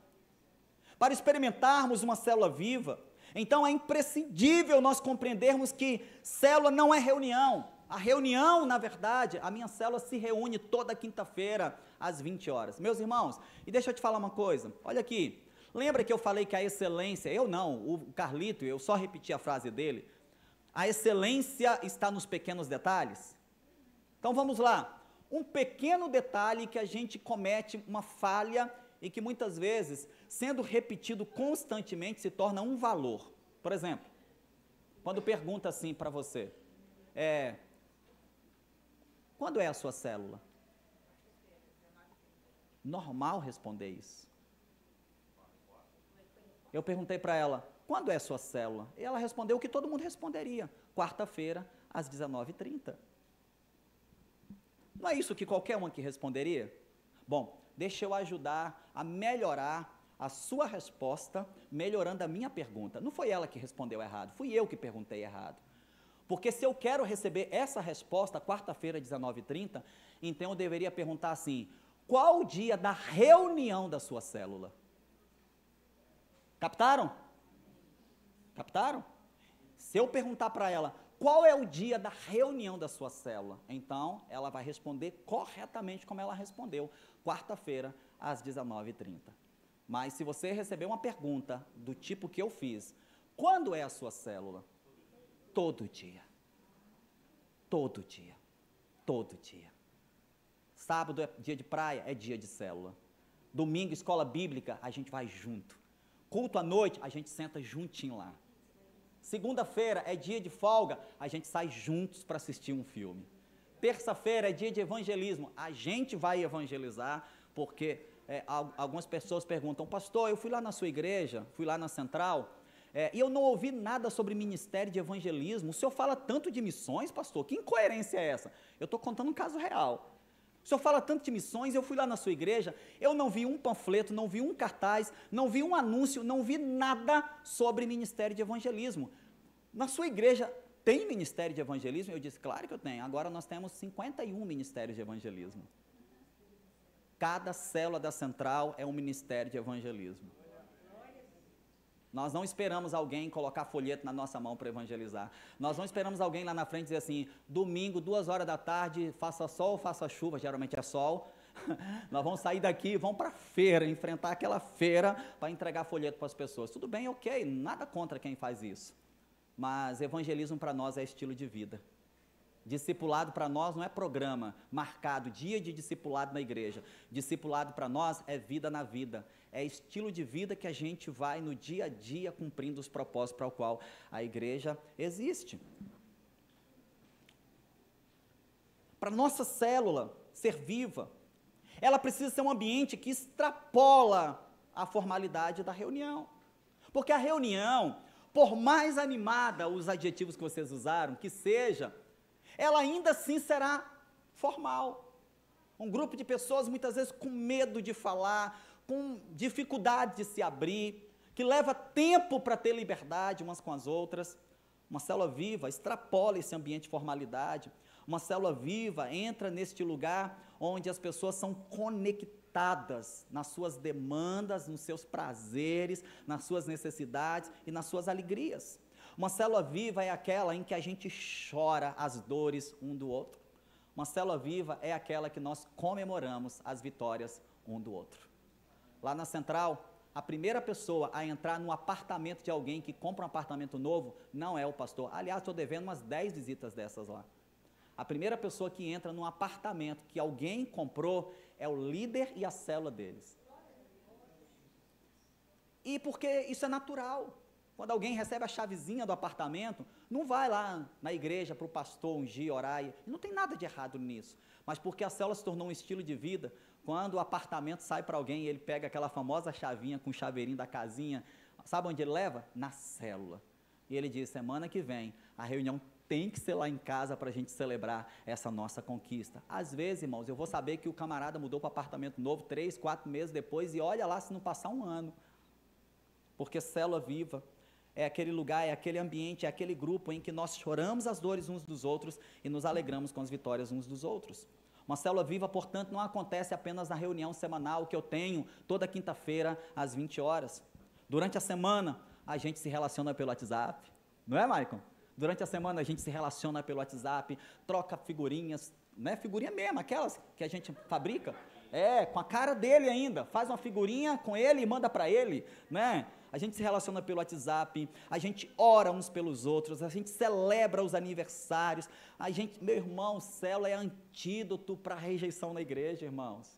Para experimentarmos uma célula viva, então é imprescindível nós compreendermos que célula não é reunião. A reunião, na verdade, a minha célula se reúne toda quinta-feira às 20 horas. Meus irmãos, e deixa eu te falar uma coisa. Olha aqui. Lembra que eu falei que a excelência, eu não, o Carlito, eu só repeti a frase dele. A excelência está nos pequenos detalhes? Então vamos lá. Um pequeno detalhe que a gente comete uma falha e que muitas vezes, sendo repetido constantemente, se torna um valor. Por exemplo, quando pergunta assim para você, é, quando é a sua célula? Normal responder isso. Eu perguntei para ela, quando é a sua célula? E ela respondeu o que todo mundo responderia, quarta-feira, às 19h30. Não é isso que qualquer um que responderia? Bom, Deixa eu ajudar a melhorar a sua resposta, melhorando a minha pergunta. Não foi ela que respondeu errado, fui eu que perguntei errado. Porque se eu quero receber essa resposta quarta-feira, 19h30, então eu deveria perguntar assim: qual o dia da reunião da sua célula? Captaram? Captaram? Se eu perguntar para ela qual é o dia da reunião da sua célula, então ela vai responder corretamente como ela respondeu quarta-feira, às 19h30. Mas se você receber uma pergunta do tipo que eu fiz, quando é a sua célula? Todo dia. Todo dia. Todo dia. Sábado é dia de praia, é dia de célula. Domingo, escola bíblica, a gente vai junto. Culto à noite, a gente senta juntinho lá. Segunda-feira é dia de folga, a gente sai juntos para assistir um filme terça-feira é dia de evangelismo. A gente vai evangelizar, porque é, algumas pessoas perguntam, pastor, eu fui lá na sua igreja, fui lá na central, é, e eu não ouvi nada sobre ministério de evangelismo. O senhor fala tanto de missões, pastor? Que incoerência é essa? Eu estou contando um caso real. O senhor fala tanto de missões, eu fui lá na sua igreja, eu não vi um panfleto, não vi um cartaz, não vi um anúncio, não vi nada sobre ministério de evangelismo. Na sua igreja, tem ministério de evangelismo? Eu disse, claro que eu tenho. Agora nós temos 51 ministérios de evangelismo. Cada célula da central é um ministério de evangelismo. Nós não esperamos alguém colocar folheto na nossa mão para evangelizar. Nós não esperamos alguém lá na frente dizer assim: domingo, duas horas da tarde, faça sol ou faça chuva, geralmente é sol. [LAUGHS] Nós vamos sair daqui, vamos para a feira, enfrentar aquela feira para entregar folheto para as pessoas. Tudo bem, ok, nada contra quem faz isso mas evangelismo para nós é estilo de vida. Discipulado para nós não é programa marcado, dia de discipulado na igreja. Discipulado para nós é vida na vida, é estilo de vida que a gente vai no dia a dia cumprindo os propósitos para o qual a igreja existe. Para nossa célula ser viva, ela precisa ser um ambiente que extrapola a formalidade da reunião. Porque a reunião por mais animada os adjetivos que vocês usaram, que seja, ela ainda assim será formal. Um grupo de pessoas muitas vezes com medo de falar, com dificuldade de se abrir, que leva tempo para ter liberdade umas com as outras. Uma célula viva extrapola esse ambiente de formalidade. Uma célula viva entra neste lugar onde as pessoas são conectadas limitadas nas suas demandas, nos seus prazeres, nas suas necessidades e nas suas alegrias. Uma célula viva é aquela em que a gente chora as dores um do outro. Uma célula viva é aquela que nós comemoramos as vitórias um do outro. Lá na central, a primeira pessoa a entrar no apartamento de alguém que compra um apartamento novo não é o pastor. Aliás, estou devendo umas 10 visitas dessas lá. A primeira pessoa que entra num apartamento que alguém comprou é o líder e a célula deles. E porque isso é natural. Quando alguém recebe a chavezinha do apartamento, não vai lá na igreja para o pastor ungir, orar. E não tem nada de errado nisso. Mas porque a célula se tornou um estilo de vida, quando o apartamento sai para alguém e ele pega aquela famosa chavinha com o chaveirinho da casinha, sabe onde ele leva? Na célula. E ele diz: semana que vem, a reunião tem que ser lá em casa para a gente celebrar essa nossa conquista. Às vezes, irmãos, eu vou saber que o camarada mudou para apartamento novo três, quatro meses depois e olha lá se não passar um ano. Porque célula viva é aquele lugar, é aquele ambiente, é aquele grupo em que nós choramos as dores uns dos outros e nos alegramos com as vitórias uns dos outros. Uma célula viva, portanto, não acontece apenas na reunião semanal que eu tenho toda quinta-feira às 20 horas. Durante a semana, a gente se relaciona pelo WhatsApp, não é, Maicon? Durante a semana a gente se relaciona pelo WhatsApp, troca figurinhas, né? Figurinha mesmo, aquelas que a gente fabrica. É, com a cara dele ainda. Faz uma figurinha com ele e manda para ele, né? A gente se relaciona pelo WhatsApp, a gente ora uns pelos outros, a gente celebra os aniversários. A gente, meu irmão, célula é antídoto para rejeição na igreja, irmãos.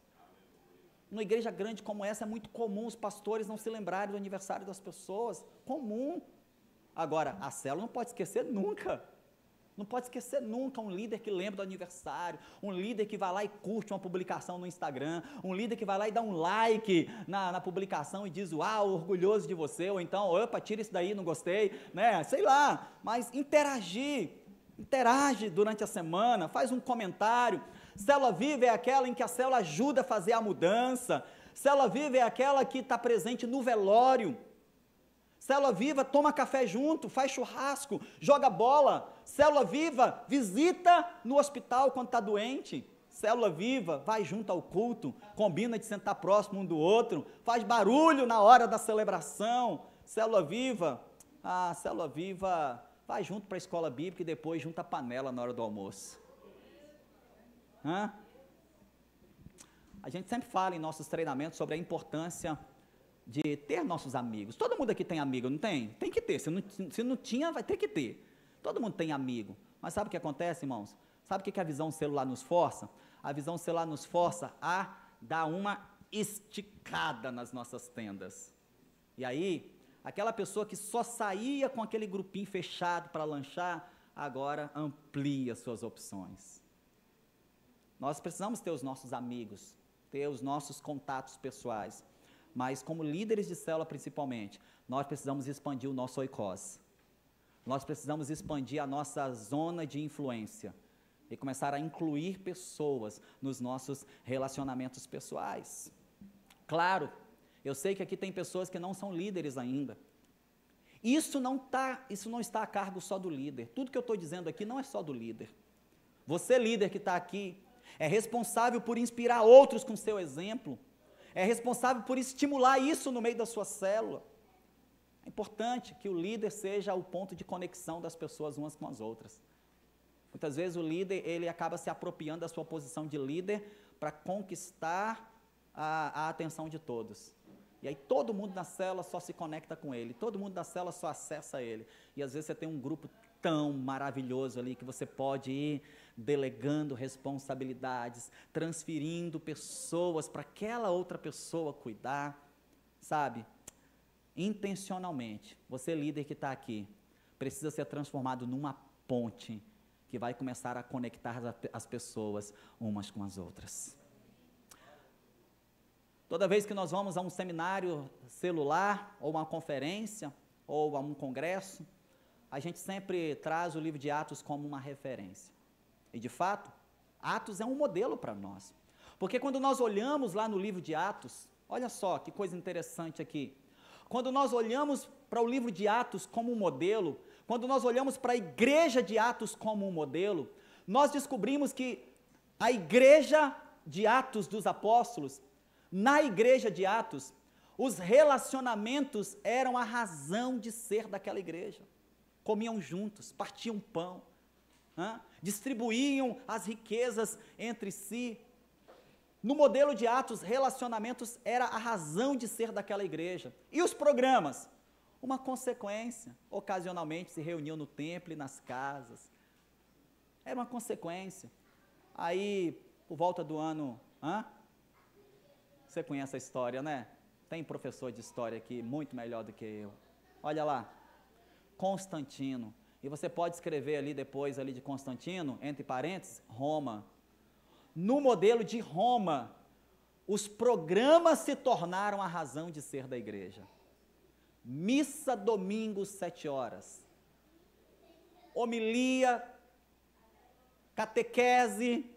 Numa igreja grande como essa é muito comum os pastores não se lembrarem do aniversário das pessoas. Comum. Agora, a célula não pode esquecer nunca. Não pode esquecer nunca um líder que lembra do aniversário, um líder que vai lá e curte uma publicação no Instagram, um líder que vai lá e dá um like na, na publicação e diz, uau, orgulhoso de você, ou então, opa, tira isso daí, não gostei, né? Sei lá, mas interagir, interage durante a semana, faz um comentário. Célula viva é aquela em que a célula ajuda a fazer a mudança. Célula viva é aquela que está presente no velório Célula viva toma café junto, faz churrasco, joga bola. Célula viva visita no hospital quando está doente. Célula viva vai junto ao culto, combina de sentar próximo um do outro, faz barulho na hora da celebração. Célula viva, a célula viva vai junto para a escola bíblica e depois junta a panela na hora do almoço. Hã? A gente sempre fala em nossos treinamentos sobre a importância de ter nossos amigos. Todo mundo aqui tem amigo, não tem? Tem que ter. Se não, se não tinha, vai ter que ter. Todo mundo tem amigo. Mas sabe o que acontece, irmãos? Sabe o que a visão celular nos força? A visão celular nos força a dar uma esticada nas nossas tendas. E aí, aquela pessoa que só saía com aquele grupinho fechado para lanchar, agora amplia suas opções. Nós precisamos ter os nossos amigos, ter os nossos contatos pessoais mas como líderes de célula principalmente, nós precisamos expandir o nosso oikos. Nós precisamos expandir a nossa zona de influência e começar a incluir pessoas nos nossos relacionamentos pessoais. Claro, eu sei que aqui tem pessoas que não são líderes ainda. Isso não, tá, isso não está a cargo só do líder. Tudo que eu estou dizendo aqui não é só do líder. Você, líder que está aqui, é responsável por inspirar outros com seu exemplo é responsável por estimular isso no meio da sua célula. É importante que o líder seja o ponto de conexão das pessoas umas com as outras. Muitas vezes o líder ele acaba se apropriando da sua posição de líder para conquistar a, a, atenção de todos. E aí todo mundo na célula só se conecta com ele, todo mundo da célula só acessa ele. E às vezes você tem um grupo tão maravilhoso ali que você pode ir delegando responsabilidades, transferindo pessoas para aquela outra pessoa cuidar, sabe? Intencionalmente, você é líder que está aqui, precisa ser transformado numa ponte que vai começar a conectar as pessoas umas com as outras. Toda vez que nós vamos a um seminário celular, ou uma conferência, ou a um congresso, a gente sempre traz o livro de Atos como uma referência. E de fato, Atos é um modelo para nós. Porque quando nós olhamos lá no livro de Atos, olha só que coisa interessante aqui. Quando nós olhamos para o livro de Atos como um modelo, quando nós olhamos para a igreja de Atos como um modelo, nós descobrimos que a igreja de Atos dos Apóstolos, na igreja de Atos, os relacionamentos eram a razão de ser daquela igreja. Comiam juntos, partiam pão, distribuíam as riquezas entre si. No modelo de Atos, relacionamentos era a razão de ser daquela igreja. E os programas? Uma consequência. Ocasionalmente se reuniam no templo e nas casas. Era uma consequência. Aí, por volta do ano. Hã? Você conhece a história, né? Tem professor de história aqui muito melhor do que eu. Olha lá. Constantino, e você pode escrever ali depois ali de Constantino, entre parênteses, Roma. No modelo de Roma, os programas se tornaram a razão de ser da igreja. Missa domingo, sete horas. Homilia, catequese.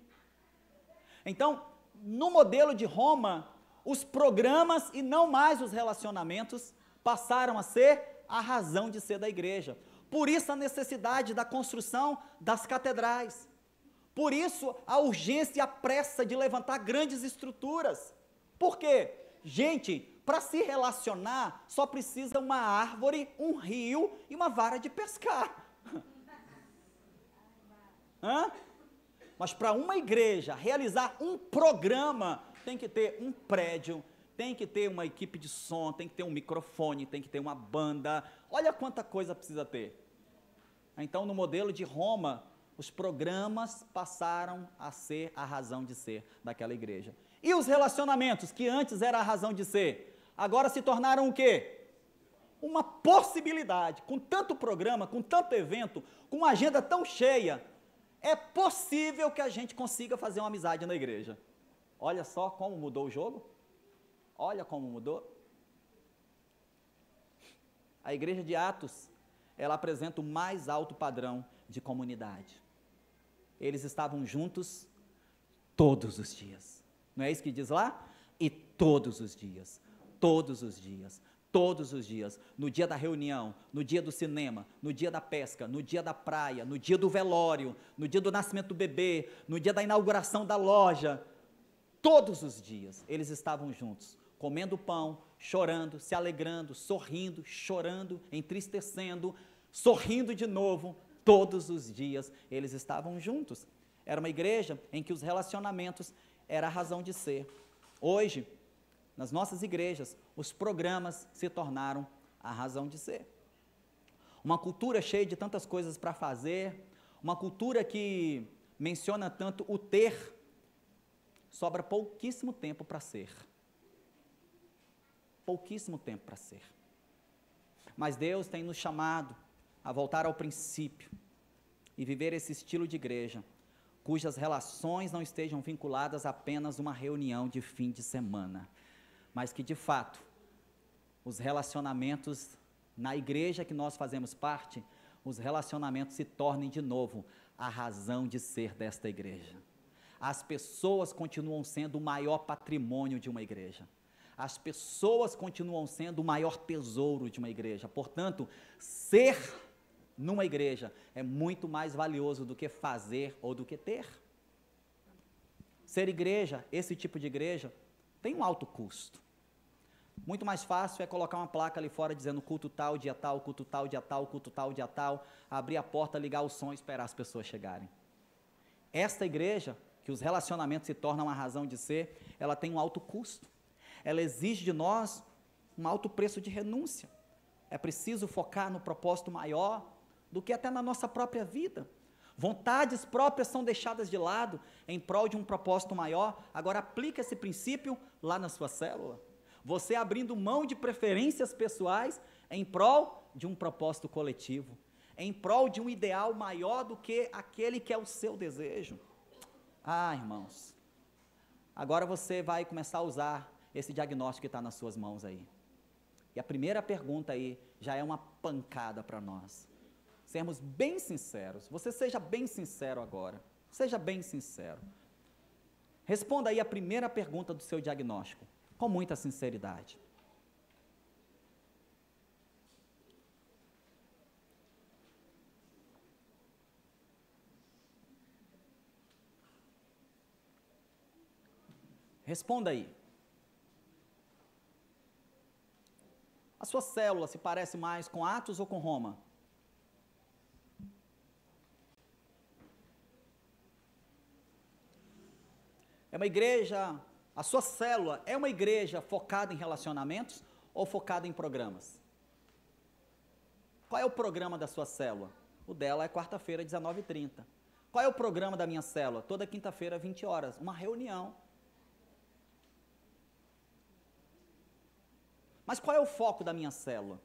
Então, no modelo de Roma, os programas e não mais os relacionamentos passaram a ser a razão de ser da igreja. Por isso a necessidade da construção das catedrais. Por isso a urgência e a pressa de levantar grandes estruturas. Por quê? Gente, para se relacionar só precisa uma árvore, um rio e uma vara de pescar. [LAUGHS] Hã? Mas para uma igreja realizar um programa, tem que ter um prédio, tem que ter uma equipe de som, tem que ter um microfone, tem que ter uma banda. Olha quanta coisa precisa ter. Então, no modelo de Roma, os programas passaram a ser a razão de ser daquela igreja. E os relacionamentos, que antes era a razão de ser, agora se tornaram o quê? Uma possibilidade. Com tanto programa, com tanto evento, com uma agenda tão cheia, é possível que a gente consiga fazer uma amizade na igreja. Olha só como mudou o jogo. Olha como mudou. A igreja de Atos, ela apresenta o mais alto padrão de comunidade. Eles estavam juntos todos os dias. Não é isso que diz lá? E todos os dias, todos os dias, todos os dias, no dia da reunião, no dia do cinema, no dia da pesca, no dia da praia, no dia do velório, no dia do nascimento do bebê, no dia da inauguração da loja, todos os dias eles estavam juntos, comendo pão, chorando, se alegrando, sorrindo, chorando, entristecendo, sorrindo de novo, todos os dias eles estavam juntos. Era uma igreja em que os relacionamentos era a razão de ser. Hoje, nas nossas igrejas, os programas se tornaram a razão de ser. Uma cultura cheia de tantas coisas para fazer, uma cultura que menciona tanto o ter, sobra pouquíssimo tempo para ser pouquíssimo tempo para ser. Mas Deus tem nos chamado a voltar ao princípio e viver esse estilo de igreja, cujas relações não estejam vinculadas a apenas uma reunião de fim de semana, mas que de fato os relacionamentos na igreja que nós fazemos parte, os relacionamentos se tornem de novo a razão de ser desta igreja. As pessoas continuam sendo o maior patrimônio de uma igreja. As pessoas continuam sendo o maior tesouro de uma igreja. Portanto, ser numa igreja é muito mais valioso do que fazer ou do que ter. Ser igreja, esse tipo de igreja, tem um alto custo. Muito mais fácil é colocar uma placa ali fora dizendo culto tal, dia tal, culto tal, dia tal, culto tal, dia tal, abrir a porta, ligar o som e esperar as pessoas chegarem. Esta igreja, que os relacionamentos se tornam a razão de ser, ela tem um alto custo ela exige de nós um alto preço de renúncia. É preciso focar no propósito maior do que até na nossa própria vida. Vontades próprias são deixadas de lado em prol de um propósito maior. Agora aplica esse princípio lá na sua célula. Você abrindo mão de preferências pessoais em prol de um propósito coletivo, em prol de um ideal maior do que aquele que é o seu desejo. Ah, irmãos, agora você vai começar a usar esse diagnóstico que está nas suas mãos aí. E a primeira pergunta aí já é uma pancada para nós. Sermos bem sinceros. Você seja bem sincero agora. Seja bem sincero. Responda aí a primeira pergunta do seu diagnóstico, com muita sinceridade. Responda aí. A sua célula se parece mais com Atos ou com Roma? É uma igreja, a sua célula é uma igreja focada em relacionamentos ou focada em programas? Qual é o programa da sua célula? O dela é quarta-feira, 19h30. Qual é o programa da minha célula? Toda quinta-feira, 20 horas, uma reunião Mas qual é o foco da minha célula?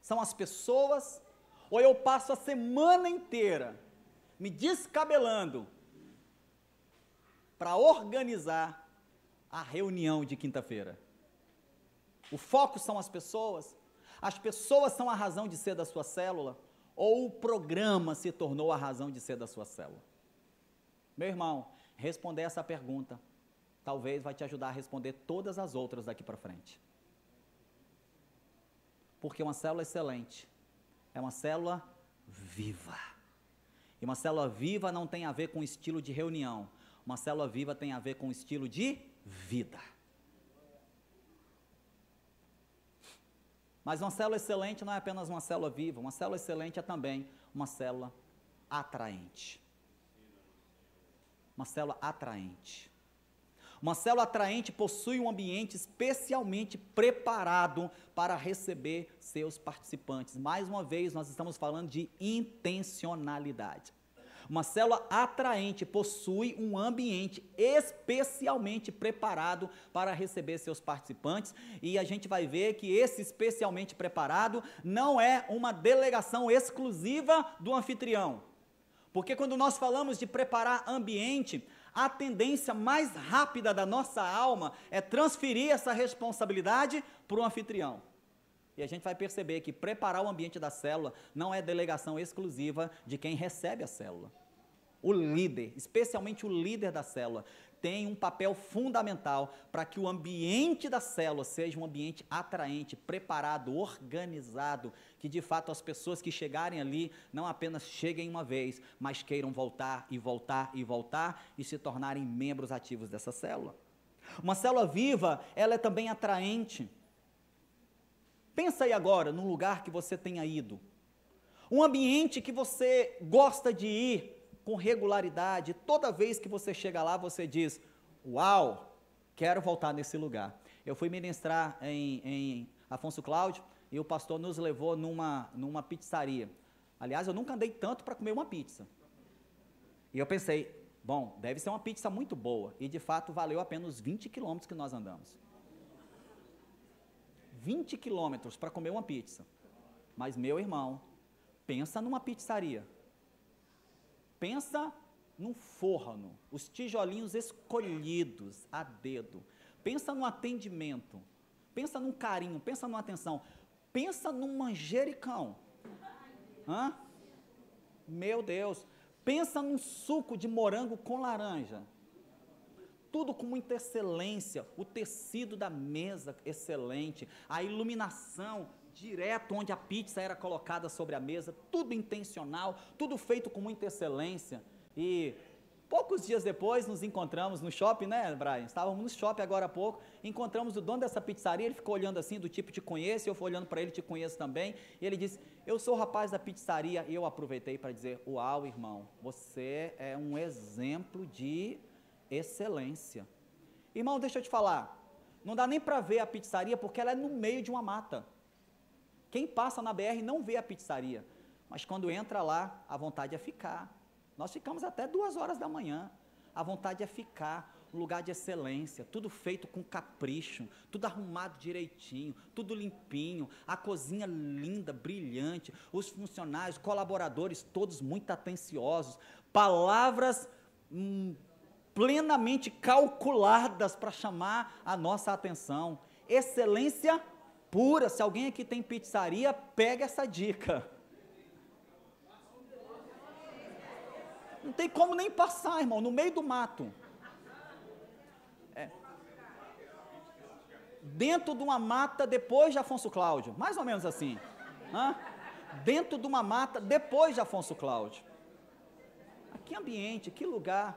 São as pessoas? Ou eu passo a semana inteira me descabelando para organizar a reunião de quinta-feira? O foco são as pessoas? As pessoas são a razão de ser da sua célula? Ou o programa se tornou a razão de ser da sua célula? Meu irmão, responder essa pergunta talvez vai te ajudar a responder todas as outras daqui para frente. Porque uma célula excelente é uma célula viva. E uma célula viva não tem a ver com estilo de reunião. Uma célula viva tem a ver com estilo de vida. Mas uma célula excelente não é apenas uma célula viva, uma célula excelente é também uma célula atraente. Uma célula atraente. Uma célula atraente possui um ambiente especialmente preparado para receber seus participantes. Mais uma vez, nós estamos falando de intencionalidade. Uma célula atraente possui um ambiente especialmente preparado para receber seus participantes, e a gente vai ver que esse especialmente preparado não é uma delegação exclusiva do anfitrião. Porque quando nós falamos de preparar ambiente, a tendência mais rápida da nossa alma é transferir essa responsabilidade para o anfitrião. E a gente vai perceber que preparar o ambiente da célula não é delegação exclusiva de quem recebe a célula. O líder, especialmente o líder da célula, tem um papel fundamental para que o ambiente da célula seja um ambiente atraente, preparado, organizado, que de fato as pessoas que chegarem ali não apenas cheguem uma vez, mas queiram voltar e voltar e voltar e se tornarem membros ativos dessa célula. Uma célula viva, ela é também atraente. Pensa aí agora num lugar que você tenha ido, um ambiente que você gosta de ir, com regularidade. Toda vez que você chega lá, você diz: Uau, quero voltar nesse lugar. Eu fui ministrar em, em Afonso Cláudio e o pastor nos levou numa, numa pizzaria. Aliás, eu nunca andei tanto para comer uma pizza. E eu pensei, bom, deve ser uma pizza muito boa. E de fato valeu apenas 20 quilômetros que nós andamos. 20 quilômetros para comer uma pizza. Mas meu irmão, pensa numa pizzaria. Pensa num forno, os tijolinhos escolhidos a dedo. Pensa no atendimento, pensa num carinho, pensa numa atenção, pensa num manjericão. Hã? Meu Deus, pensa num suco de morango com laranja. Tudo com muita excelência, o tecido da mesa excelente, a iluminação direto onde a pizza era colocada sobre a mesa, tudo intencional, tudo feito com muita excelência. E poucos dias depois nos encontramos no shopping, né, Brian? Estávamos no shopping agora há pouco, encontramos o dono dessa pizzaria, ele ficou olhando assim, do tipo te conheço, eu fui olhando para ele, te conheço também. E ele disse: "Eu sou o rapaz da pizzaria". E eu aproveitei para dizer: "Uau, irmão, você é um exemplo de excelência". Irmão, deixa eu te falar, não dá nem para ver a pizzaria porque ela é no meio de uma mata. Quem passa na BR não vê a pizzaria, mas quando entra lá, a vontade é ficar. Nós ficamos até duas horas da manhã. A vontade é ficar, um lugar de excelência, tudo feito com capricho, tudo arrumado direitinho, tudo limpinho, a cozinha linda, brilhante, os funcionários, colaboradores, todos muito atenciosos, palavras hum, plenamente calculadas para chamar a nossa atenção. Excelência pura. Se alguém aqui tem pizzaria, pega essa dica. Não tem como nem passar, irmão, no meio do mato. É. Dentro de uma mata depois de Afonso Cláudio, mais ou menos assim. Hã? Dentro de uma mata depois de Afonso Cláudio. Ah, que ambiente, que lugar,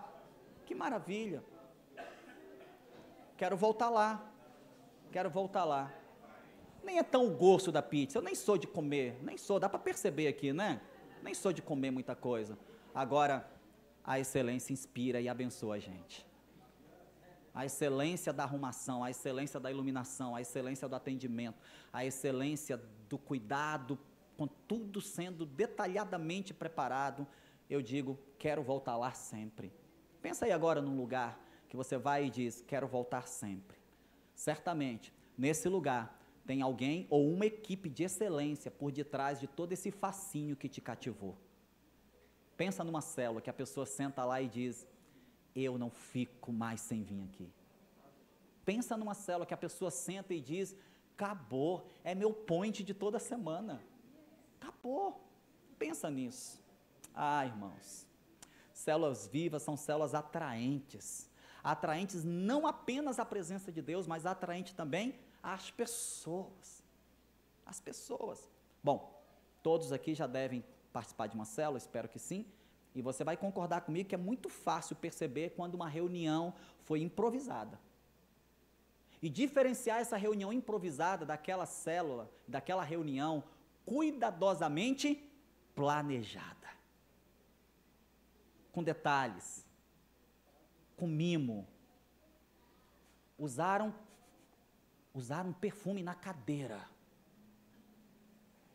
que maravilha. Quero voltar lá. Quero voltar lá nem é tão o gosto da pizza. Eu nem sou de comer, nem sou, dá para perceber aqui, né? Nem sou de comer muita coisa. Agora, a excelência inspira e abençoa a gente. A excelência da arrumação, a excelência da iluminação, a excelência do atendimento, a excelência do cuidado, com tudo sendo detalhadamente preparado, eu digo, quero voltar lá sempre. Pensa aí agora num lugar que você vai e diz, quero voltar sempre. Certamente, nesse lugar, tem alguém ou uma equipe de excelência por detrás de todo esse facinho que te cativou. Pensa numa célula que a pessoa senta lá e diz: Eu não fico mais sem vir aqui. Pensa numa célula que a pessoa senta e diz: Acabou, é meu point de toda semana. Acabou. Pensa nisso. Ah, irmãos, células vivas são células atraentes. Atraentes não apenas à presença de Deus, mas atraente também as pessoas. As pessoas. Bom, todos aqui já devem participar de uma célula, espero que sim. E você vai concordar comigo que é muito fácil perceber quando uma reunião foi improvisada. E diferenciar essa reunião improvisada daquela célula, daquela reunião cuidadosamente planejada. Com detalhes, com mimo. Usaram Usaram um perfume na cadeira.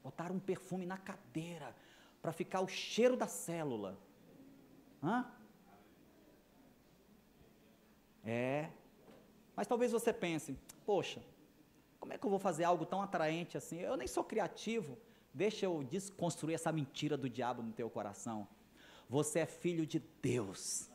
Botaram um perfume na cadeira para ficar o cheiro da célula. Hã? É. Mas talvez você pense, poxa, como é que eu vou fazer algo tão atraente assim? Eu nem sou criativo. Deixa eu desconstruir essa mentira do diabo no teu coração. Você é filho de Deus.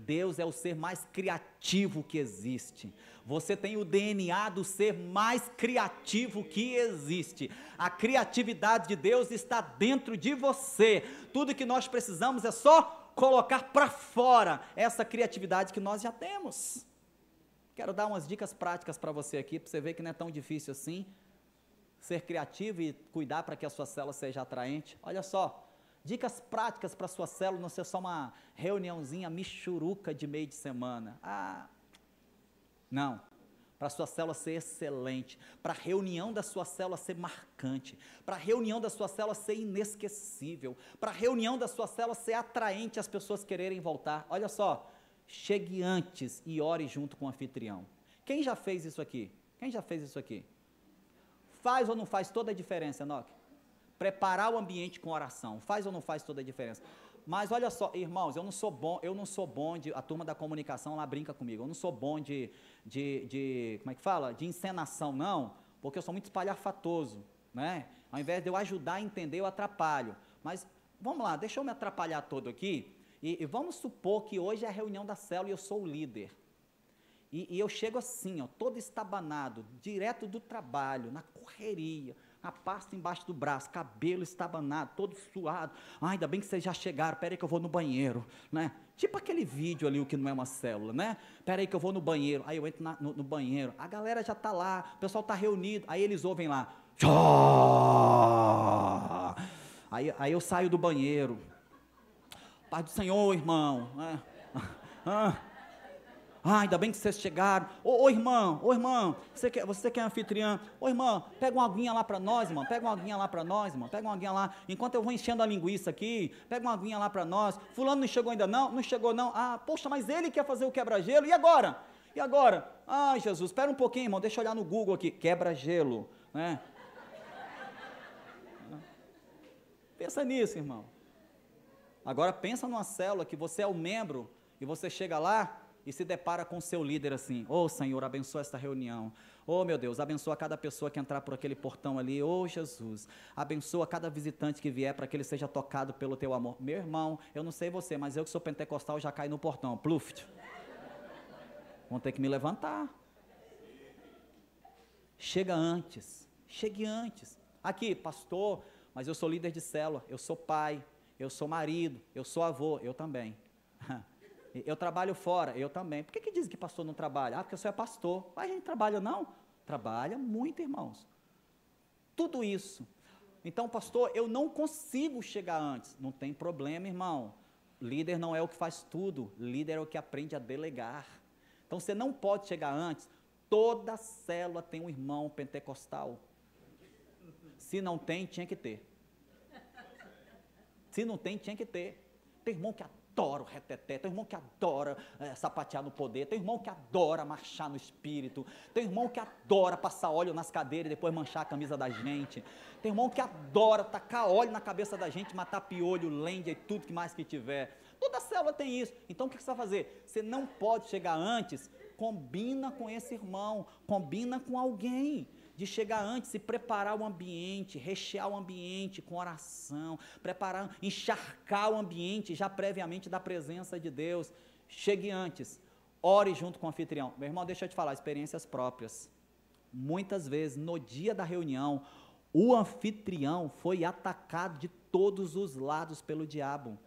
Deus é o ser mais criativo que existe. Você tem o DNA do ser mais criativo que existe. A criatividade de Deus está dentro de você. Tudo que nós precisamos é só colocar para fora essa criatividade que nós já temos. Quero dar umas dicas práticas para você aqui, para você ver que não é tão difícil assim ser criativo e cuidar para que a sua célula seja atraente. Olha só, Dicas práticas para sua célula, não ser só uma reuniãozinha michuruca de meio de semana. Ah, não. Para sua célula ser excelente, para a reunião da sua célula ser marcante, para a reunião da sua célula ser inesquecível, para a reunião da sua célula ser atraente as pessoas quererem voltar. Olha só, chegue antes e ore junto com o anfitrião. Quem já fez isso aqui? Quem já fez isso aqui? Faz ou não faz toda a diferença, Enoque? preparar o ambiente com oração. Faz ou não faz toda a diferença? Mas olha só, irmãos, eu não sou bom, eu não sou bom de. A turma da comunicação lá brinca comigo. Eu não sou bom de. de, de como é que fala? De encenação, não, porque eu sou muito espalhafatoso. Né? Ao invés de eu ajudar a entender, eu atrapalho. Mas vamos lá, deixa eu me atrapalhar todo aqui. E, e vamos supor que hoje é a reunião da célula e eu sou o líder. E, e eu chego assim, ó, todo estabanado, direto do trabalho, na correria, a pasta embaixo do braço, cabelo estabanado, todo suado. Ah, ainda bem que vocês já chegaram, peraí que eu vou no banheiro, né? Tipo aquele vídeo ali, o que não é uma célula, né? Peraí que eu vou no banheiro. Aí eu entro na, no, no, banheiro, a galera já tá lá, o pessoal tá reunido, aí eles ouvem lá. Aí, aí eu saio do banheiro. Pai do Senhor, irmão. Ah, [LAUGHS] ah. Ah, ainda bem que vocês chegaram. Ô, ô irmão, ô irmão, você quer, você quer anfitriã? Ô irmão, pega uma aguinha lá para nós, irmão. Pega uma aguinha lá para nós, irmão. Pega uma aguinha lá. Enquanto eu vou enchendo a linguiça aqui, pega uma aguinha lá para nós. Fulano não chegou ainda não? Não chegou não? Ah, poxa, mas ele quer fazer o quebra-gelo. E agora? E agora? Ah, Jesus, espera um pouquinho, irmão. Deixa eu olhar no Google aqui. Quebra-gelo, né? Pensa nisso, irmão. Agora pensa numa célula que você é o um membro e você chega lá e se depara com seu líder assim: "Oh, Senhor, abençoa esta reunião. Oh, meu Deus, abençoa cada pessoa que entrar por aquele portão ali. Oh, Jesus, abençoa cada visitante que vier para que ele seja tocado pelo teu amor." Meu irmão, eu não sei você, mas eu que sou pentecostal já caí no portão, pluft. Vão ter que me levantar. Chega antes. Chegue antes. Aqui, pastor, mas eu sou líder de célula, eu sou pai, eu sou marido, eu sou avô, eu também. [LAUGHS] Eu trabalho fora, eu também. Por que, que diz que pastor não trabalha? Ah, porque senhor é pastor. Mas a gente trabalha não? Trabalha muito, irmãos. Tudo isso. Então, pastor, eu não consigo chegar antes. Não tem problema, irmão. Líder não é o que faz tudo, líder é o que aprende a delegar. Então você não pode chegar antes. Toda célula tem um irmão pentecostal. Se não tem, tinha que ter. Se não tem, tinha que ter. Tem irmão que adoro, o reteté, tem irmão que adora é, sapatear no poder, tem irmão que adora marchar no espírito, tem irmão que adora passar óleo nas cadeiras e depois manchar a camisa da gente, tem irmão que adora tacar óleo na cabeça da gente, matar piolho, lenda e tudo que mais que tiver. Toda célula tem isso. Então o que você vai fazer? Você não pode chegar antes, combina com esse irmão, combina com alguém de chegar antes e preparar o ambiente, rechear o ambiente com oração, preparar, encharcar o ambiente já previamente da presença de Deus. Chegue antes, ore junto com o anfitrião. Meu irmão, deixa eu te falar, experiências próprias. Muitas vezes, no dia da reunião, o anfitrião foi atacado de todos os lados pelo diabo.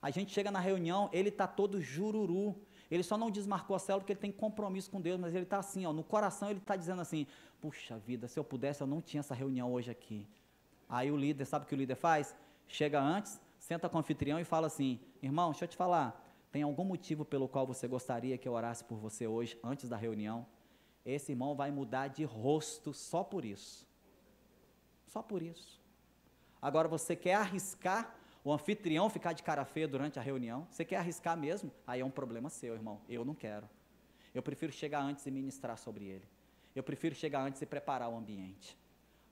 A gente chega na reunião, ele está todo jururu, ele só não desmarcou a célula porque ele tem compromisso com Deus, mas ele está assim, ó, no coração ele está dizendo assim: puxa vida, se eu pudesse, eu não tinha essa reunião hoje aqui. Aí o líder, sabe o que o líder faz? Chega antes, senta com o anfitrião e fala assim: irmão, deixa eu te falar, tem algum motivo pelo qual você gostaria que eu orasse por você hoje, antes da reunião? Esse irmão vai mudar de rosto só por isso. Só por isso. Agora você quer arriscar o anfitrião ficar de cara feia durante a reunião, você quer arriscar mesmo? Aí é um problema seu, irmão. Eu não quero. Eu prefiro chegar antes e ministrar sobre ele. Eu prefiro chegar antes e preparar o ambiente.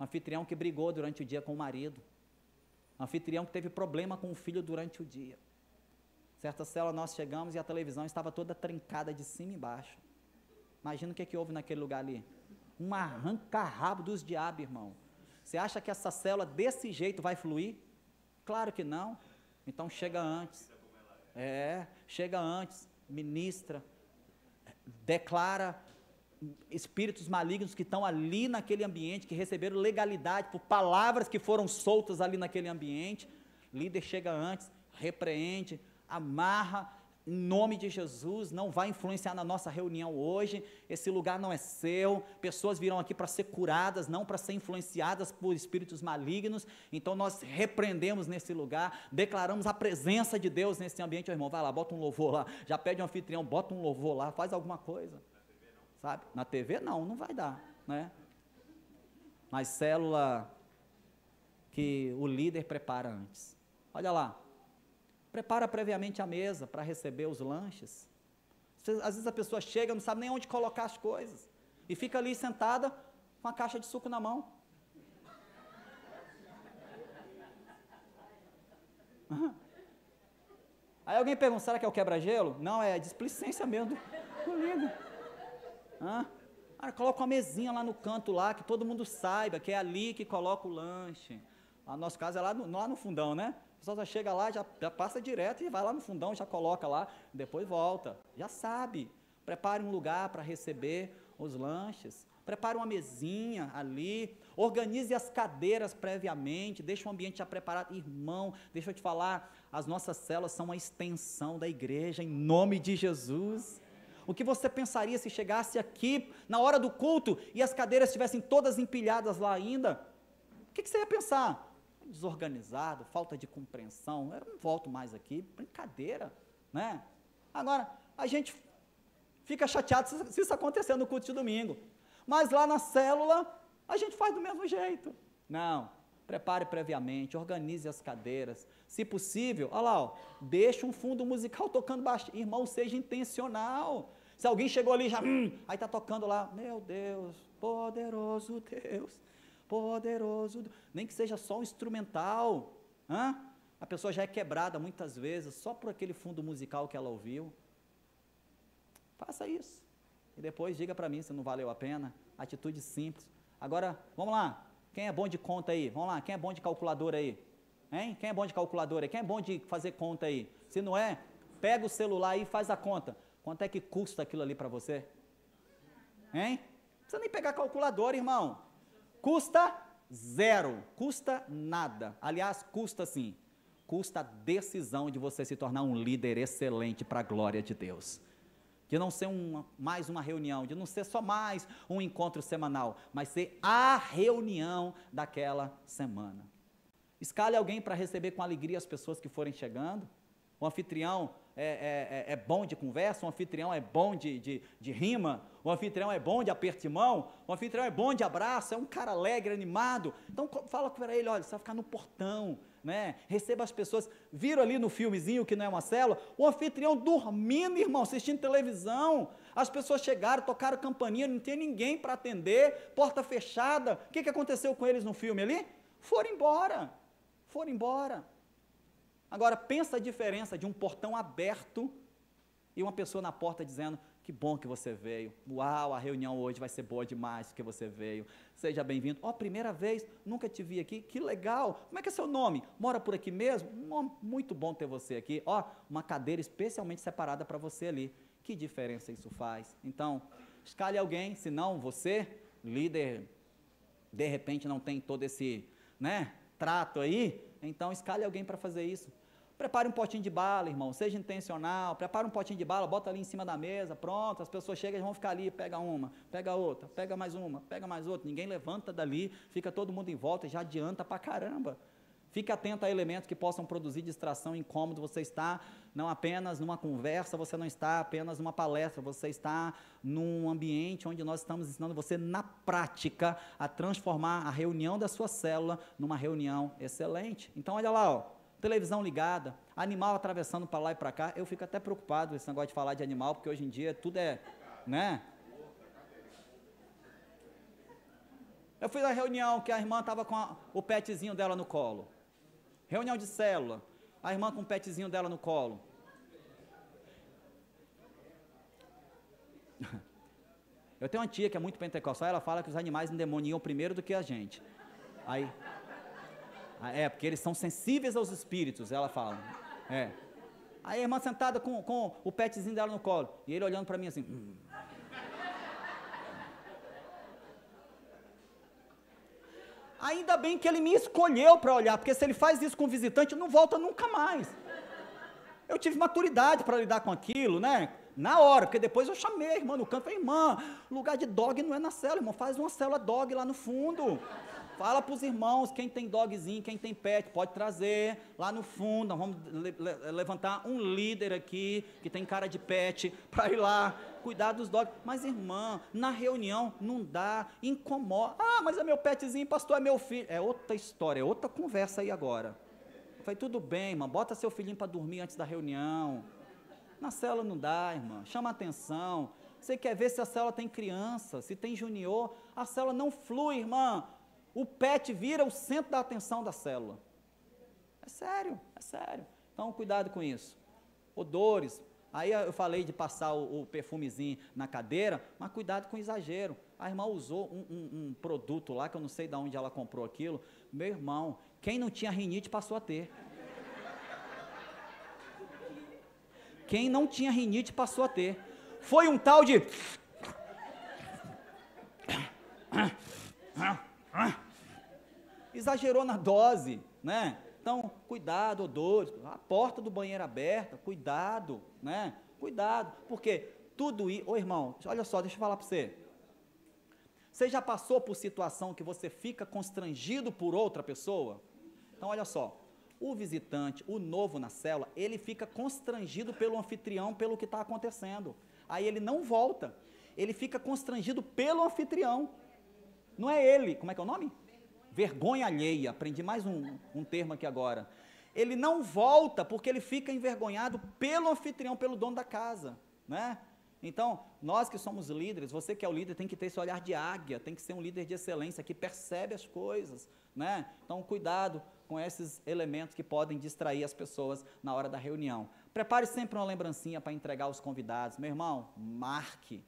O anfitrião que brigou durante o dia com o marido. O anfitrião que teve problema com o filho durante o dia. Certa cela nós chegamos e a televisão estava toda trincada de cima e embaixo. Imagina o que, é que houve naquele lugar ali. Um arranca-rabo dos diabos, irmão. Você acha que essa célula desse jeito vai fluir? Claro que não. Então chega antes. É, chega antes, ministra, declara espíritos malignos que estão ali naquele ambiente, que receberam legalidade por palavras que foram soltas ali naquele ambiente. Líder chega antes, repreende, amarra em nome de Jesus, não vai influenciar na nossa reunião hoje. Esse lugar não é seu. Pessoas virão aqui para ser curadas, não para ser influenciadas por espíritos malignos. Então nós repreendemos nesse lugar, declaramos a presença de Deus nesse ambiente. Meu irmão, vai lá, bota um louvor lá. Já pede um anfitrião, bota um louvor lá, faz alguma coisa. Sabe? Na TV não, não vai dar, né? Mas célula que o líder prepara antes. Olha lá, prepara previamente a mesa para receber os lanches. Às vezes a pessoa chega, não sabe nem onde colocar as coisas. E fica ali sentada com a caixa de suco na mão. Aí alguém pergunta, será que é o quebra-gelo? Não, é displicência mesmo. Não ligo. Ah, coloca uma mesinha lá no canto lá, que todo mundo saiba que é ali que coloca o lanche. No nosso caso é lá no, lá no fundão, né? pessoa já chega lá, já, já passa direto e vai lá no fundão, já coloca lá, depois volta. Já sabe. Prepare um lugar para receber os lanches. Prepare uma mesinha ali, organize as cadeiras previamente, deixe o ambiente já preparado. Irmão, deixa eu te falar, as nossas células são uma extensão da igreja, em nome de Jesus. O que você pensaria se chegasse aqui na hora do culto e as cadeiras estivessem todas empilhadas lá ainda? O que, que você ia pensar? desorganizado, falta de compreensão, eu não volto mais aqui, brincadeira, né? Agora, a gente fica chateado se, isso acontecer no culto de domingo, mas lá na célula, a gente faz do mesmo jeito. Não, prepare previamente, organize as cadeiras, se possível, olha lá, ó, deixa um fundo musical tocando baixo, irmão, seja intencional, se alguém chegou ali já, hum, aí está tocando lá, meu Deus, poderoso Deus, poderoso. Nem que seja só um instrumental. Hã? A pessoa já é quebrada muitas vezes só por aquele fundo musical que ela ouviu. Faça isso. E depois diga para mim se não valeu a pena. Atitude simples. Agora, vamos lá. Quem é bom de conta aí? Vamos lá. Quem é bom de calculadora aí? Hein? Quem é bom de calculadora aí? Quem é bom de fazer conta aí? Se não é, pega o celular aí e faz a conta. Quanto é que custa aquilo ali para você? Hein? Não precisa nem pegar calculadora, irmão custa zero, custa nada. Aliás, custa sim. Custa a decisão de você se tornar um líder excelente para a glória de Deus. De não ser uma, mais uma reunião, de não ser só mais um encontro semanal, mas ser a reunião daquela semana. Escale alguém para receber com alegria as pessoas que forem chegando. O anfitrião é, é, é, é, bom de conversa, o anfitrião é bom de, de, de rima, o anfitrião é bom de aperto de mão, o anfitrião é bom de abraço, é um cara alegre, animado. Então fala para ele, olha, você vai ficar no portão, né? Receba as pessoas. Viram ali no filmezinho que não é uma célula, o anfitrião dormindo, irmão, assistindo televisão. As pessoas chegaram, tocaram campainha, não tinha ninguém para atender, porta fechada. O que, que aconteceu com eles no filme ali? Foram embora. Foram embora. Agora, pensa a diferença de um portão aberto e uma pessoa na porta dizendo: Que bom que você veio. Uau, a reunião hoje vai ser boa demais porque você veio. Seja bem-vindo. Ó, oh, primeira vez, nunca te vi aqui. Que legal. Como é que é seu nome? Mora por aqui mesmo? Muito bom ter você aqui. Ó, oh, uma cadeira especialmente separada para você ali. Que diferença isso faz? Então, escale alguém, senão você, líder, de repente não tem todo esse, né, trato aí, então escale alguém para fazer isso. Prepare um potinho de bala, irmão, seja intencional, prepare um potinho de bala, bota ali em cima da mesa, pronto, as pessoas chegam e vão ficar ali, pega uma, pega outra, pega mais uma, pega mais outra, ninguém levanta dali, fica todo mundo em volta, já adianta pra caramba. Fique atento a elementos que possam produzir distração, incômodo. Você está não apenas numa conversa, você não está apenas numa palestra, você está num ambiente onde nós estamos ensinando você na prática a transformar a reunião da sua célula numa reunião excelente. Então olha lá, ó televisão ligada, animal atravessando para lá e para cá. Eu fico até preocupado com esse negócio de falar de animal, porque hoje em dia tudo é, né? Eu fui na reunião que a irmã estava com a, o petzinho dela no colo. Reunião de célula. A irmã com o petzinho dela no colo. [LAUGHS] Eu tenho uma tia que é muito pentecostal, ela fala que os animais endemoniam primeiro do que a gente. Aí, ah, é, porque eles são sensíveis aos espíritos, ela fala. É. Aí a irmã sentada com, com o petzinho dela no colo. E ele olhando para mim assim. Hum. Ainda bem que ele me escolheu para olhar, porque se ele faz isso com o visitante, não volta nunca mais. Eu tive maturidade para lidar com aquilo, né? Na hora, porque depois eu chamei a irmã no canto e falei, irmã, lugar de dog não é na célula, irmão, faz uma célula dog lá no fundo. Fala para os irmãos, quem tem dogzinho, quem tem pet, pode trazer. Lá no fundo, nós vamos le levantar um líder aqui, que tem cara de pet, [LAUGHS] para ir lá cuidar dos dogs. Mas, irmã, na reunião não dá, incomoda. Ah, mas é meu petzinho, pastor, é meu filho. É outra história, é outra conversa aí agora. Eu falei, tudo bem, irmã, bota seu filhinho para dormir antes da reunião. Na cela não dá, irmã, chama atenção. Você quer ver se a cela tem criança, se tem junior. A cela não flui, irmã. O PET vira o centro da atenção da célula. É sério, é sério. Então, cuidado com isso. Odores. Aí eu falei de passar o, o perfumezinho na cadeira, mas cuidado com o exagero. A irmã usou um, um, um produto lá, que eu não sei de onde ela comprou aquilo. Meu irmão, quem não tinha rinite passou a ter. Quem não tinha rinite passou a ter. Foi um tal de exagerou na dose, né? Então, cuidado, odores, a porta do banheiro é aberta, cuidado, né? Cuidado, porque tudo isso, ô irmão, olha só, deixa eu falar para você. Você já passou por situação que você fica constrangido por outra pessoa? Então, olha só, o visitante, o novo na cela, ele fica constrangido pelo anfitrião, pelo que está acontecendo. Aí ele não volta. Ele fica constrangido pelo anfitrião. Não é ele. Como é que é o nome? vergonha alheia. Aprendi mais um, um termo aqui agora. Ele não volta porque ele fica envergonhado pelo anfitrião, pelo dono da casa, né? Então, nós que somos líderes, você que é o líder tem que ter esse olhar de águia, tem que ser um líder de excelência que percebe as coisas, né? Então, cuidado com esses elementos que podem distrair as pessoas na hora da reunião. Prepare sempre uma lembrancinha para entregar aos convidados. Meu irmão, marque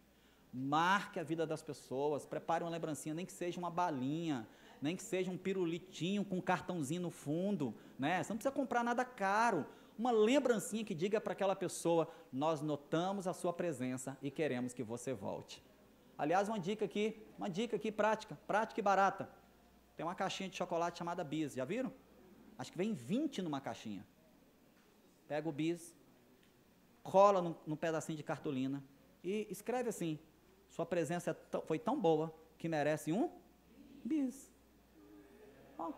marque a vida das pessoas, prepare uma lembrancinha, nem que seja uma balinha, nem que seja um pirulitinho com um cartãozinho no fundo, né? Você não precisa comprar nada caro. Uma lembrancinha que diga para aquela pessoa: nós notamos a sua presença e queremos que você volte. Aliás, uma dica aqui, uma dica aqui prática, prática e barata. Tem uma caixinha de chocolate chamada Bis, já viram? Acho que vem 20 numa caixinha. Pega o Bis, cola num, num pedacinho de cartolina e escreve assim: sua presença é foi tão boa que merece um bis. Oh.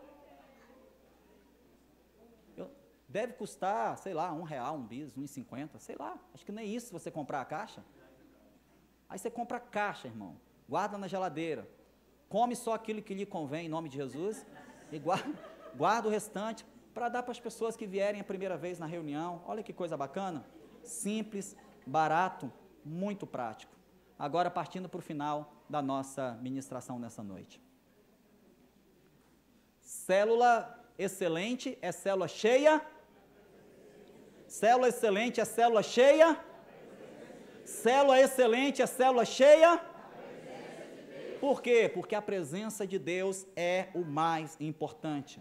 Eu, deve custar, sei lá, um real, um bis, um e cinquenta, sei lá. Acho que nem isso você comprar a caixa. Aí você compra a caixa, irmão. Guarda na geladeira. Come só aquilo que lhe convém, em nome de Jesus. E guarda, guarda o restante para dar para as pessoas que vierem a primeira vez na reunião. Olha que coisa bacana. Simples, barato, muito prático agora partindo para o final da nossa ministração nessa noite. Célula excelente é célula cheia. Célula excelente é célula cheia. Célula excelente é célula cheia. Por quê? Porque a presença de Deus é o mais importante.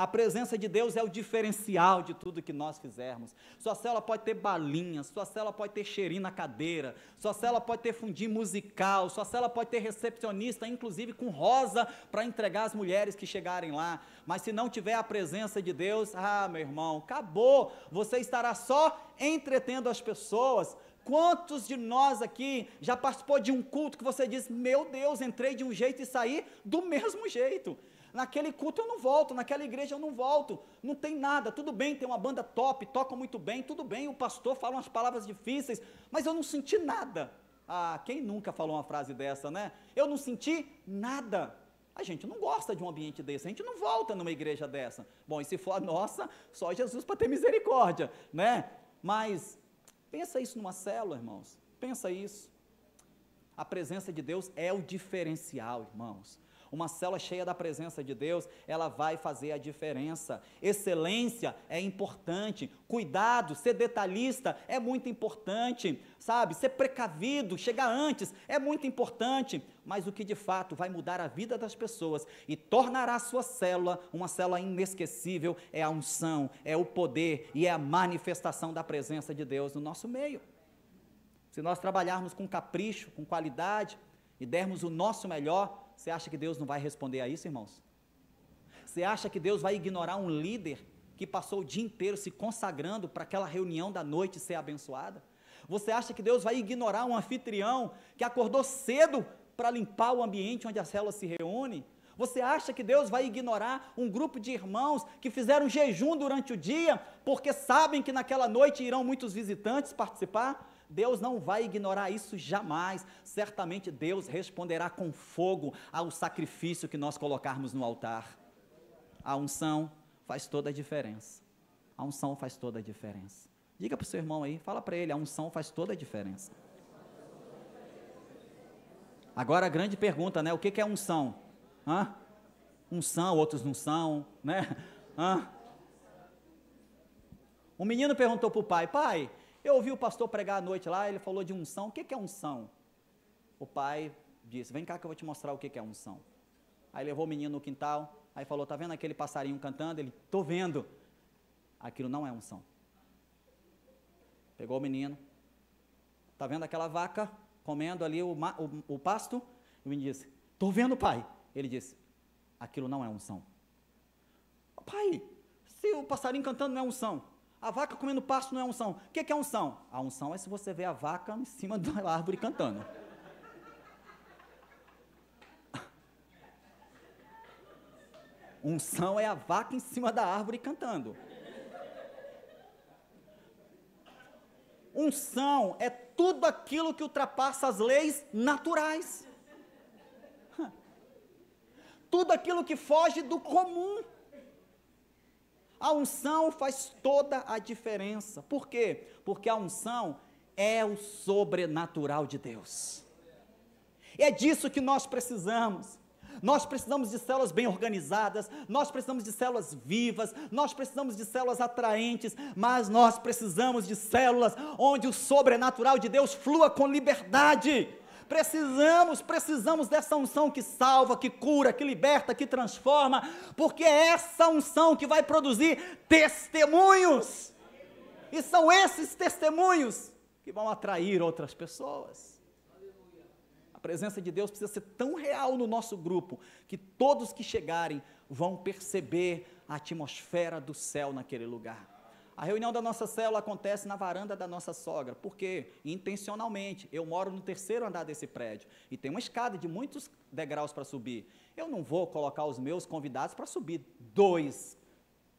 A presença de Deus é o diferencial de tudo que nós fizermos. Sua célula pode ter balinhas, sua célula pode ter cheirinho na cadeira, sua célula pode ter fundir musical, sua célula pode ter recepcionista, inclusive com rosa, para entregar as mulheres que chegarem lá. Mas se não tiver a presença de Deus, ah, meu irmão, acabou. Você estará só entretendo as pessoas. Quantos de nós aqui já participou de um culto que você diz: Meu Deus, entrei de um jeito e saí do mesmo jeito? Naquele culto eu não volto, naquela igreja eu não volto, não tem nada, tudo bem, tem uma banda top, toca muito bem, tudo bem, o pastor fala umas palavras difíceis, mas eu não senti nada. Ah, quem nunca falou uma frase dessa, né? Eu não senti nada. A gente não gosta de um ambiente desse, a gente não volta numa igreja dessa. Bom, e se for a nossa, só Jesus para ter misericórdia, né? Mas pensa isso numa célula, irmãos. Pensa isso. A presença de Deus é o diferencial, irmãos. Uma célula cheia da presença de Deus, ela vai fazer a diferença. Excelência é importante. Cuidado, ser detalhista é muito importante. Sabe, ser precavido, chegar antes é muito importante. Mas o que de fato vai mudar a vida das pessoas e tornará a sua célula uma célula inesquecível é a unção, é o poder e é a manifestação da presença de Deus no nosso meio. Se nós trabalharmos com capricho, com qualidade e dermos o nosso melhor, você acha que Deus não vai responder a isso, irmãos? Você acha que Deus vai ignorar um líder que passou o dia inteiro se consagrando para aquela reunião da noite ser abençoada? Você acha que Deus vai ignorar um anfitrião que acordou cedo para limpar o ambiente onde a célula se reúne? Você acha que Deus vai ignorar um grupo de irmãos que fizeram jejum durante o dia porque sabem que naquela noite irão muitos visitantes participar? Deus não vai ignorar isso jamais. Certamente Deus responderá com fogo ao sacrifício que nós colocarmos no altar. A unção faz toda a diferença. A unção faz toda a diferença. Diga para o seu irmão aí, fala para ele: a unção faz toda a diferença. Agora a grande pergunta, né? O que, que é unção? Hã? Uns são, outros não são, né? Hã? Um menino perguntou para o pai: Pai, eu ouvi o pastor pregar à noite lá, ele falou de unção. O que é unção? O pai disse: Vem cá que eu vou te mostrar o que é unção. Aí levou o menino no quintal, aí falou: Tá vendo aquele passarinho cantando? Ele: Tô vendo. Aquilo não é unção. Pegou o menino, tá vendo aquela vaca comendo ali o, o, o pasto? O menino disse: Tô vendo, pai. Ele disse: Aquilo não é unção. Pai, se o passarinho cantando não é unção, a vaca comendo pasto não é unção. O que é unção? A unção é se você vê a vaca em cima da [LAUGHS] árvore cantando. Unção é a vaca em cima da árvore cantando. Unção é tudo aquilo que ultrapassa as leis naturais. Tudo aquilo que foge do comum. A unção faz toda a diferença. Por quê? Porque a unção é o sobrenatural de Deus. É disso que nós precisamos. Nós precisamos de células bem organizadas, nós precisamos de células vivas, nós precisamos de células atraentes, mas nós precisamos de células onde o sobrenatural de Deus flua com liberdade. Precisamos, precisamos dessa unção que salva, que cura, que liberta, que transforma, porque é essa unção que vai produzir testemunhos. E são esses testemunhos que vão atrair outras pessoas. A presença de Deus precisa ser tão real no nosso grupo que todos que chegarem vão perceber a atmosfera do céu naquele lugar. A reunião da nossa célula acontece na varanda da nossa sogra. porque Intencionalmente. Eu moro no terceiro andar desse prédio e tem uma escada de muitos degraus para subir. Eu não vou colocar os meus convidados para subir dois,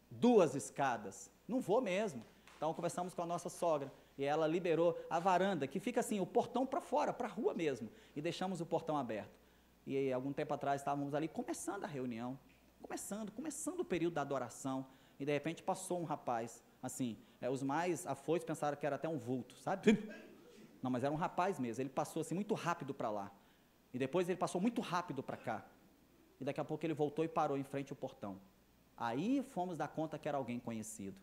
duas escadas. Não vou mesmo. Então conversamos com a nossa sogra e ela liberou a varanda, que fica assim, o portão para fora, para a rua mesmo, e deixamos o portão aberto. E algum tempo atrás estávamos ali começando a reunião, começando, começando o período da adoração, e de repente passou um rapaz Assim, é, os mais afoitos pensaram que era até um vulto, sabe? Não, mas era um rapaz mesmo. Ele passou assim muito rápido para lá. E depois ele passou muito rápido para cá. E daqui a pouco ele voltou e parou em frente ao portão. Aí fomos dar conta que era alguém conhecido.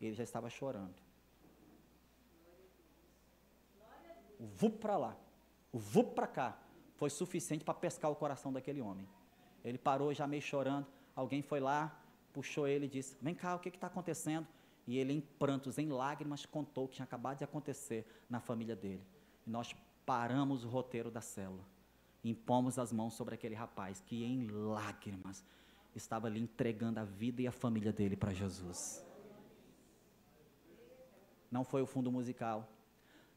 Ele já estava chorando. O para lá, o para cá, foi suficiente para pescar o coração daquele homem. Ele parou já meio chorando. Alguém foi lá, puxou ele e disse: Vem cá, o que está acontecendo? e ele, em prantos, em lágrimas, contou o que tinha acabado de acontecer na família dele. E nós paramos o roteiro da célula, impomos as mãos sobre aquele rapaz que, em lágrimas, estava ali entregando a vida e a família dele para Jesus. Não foi o fundo musical,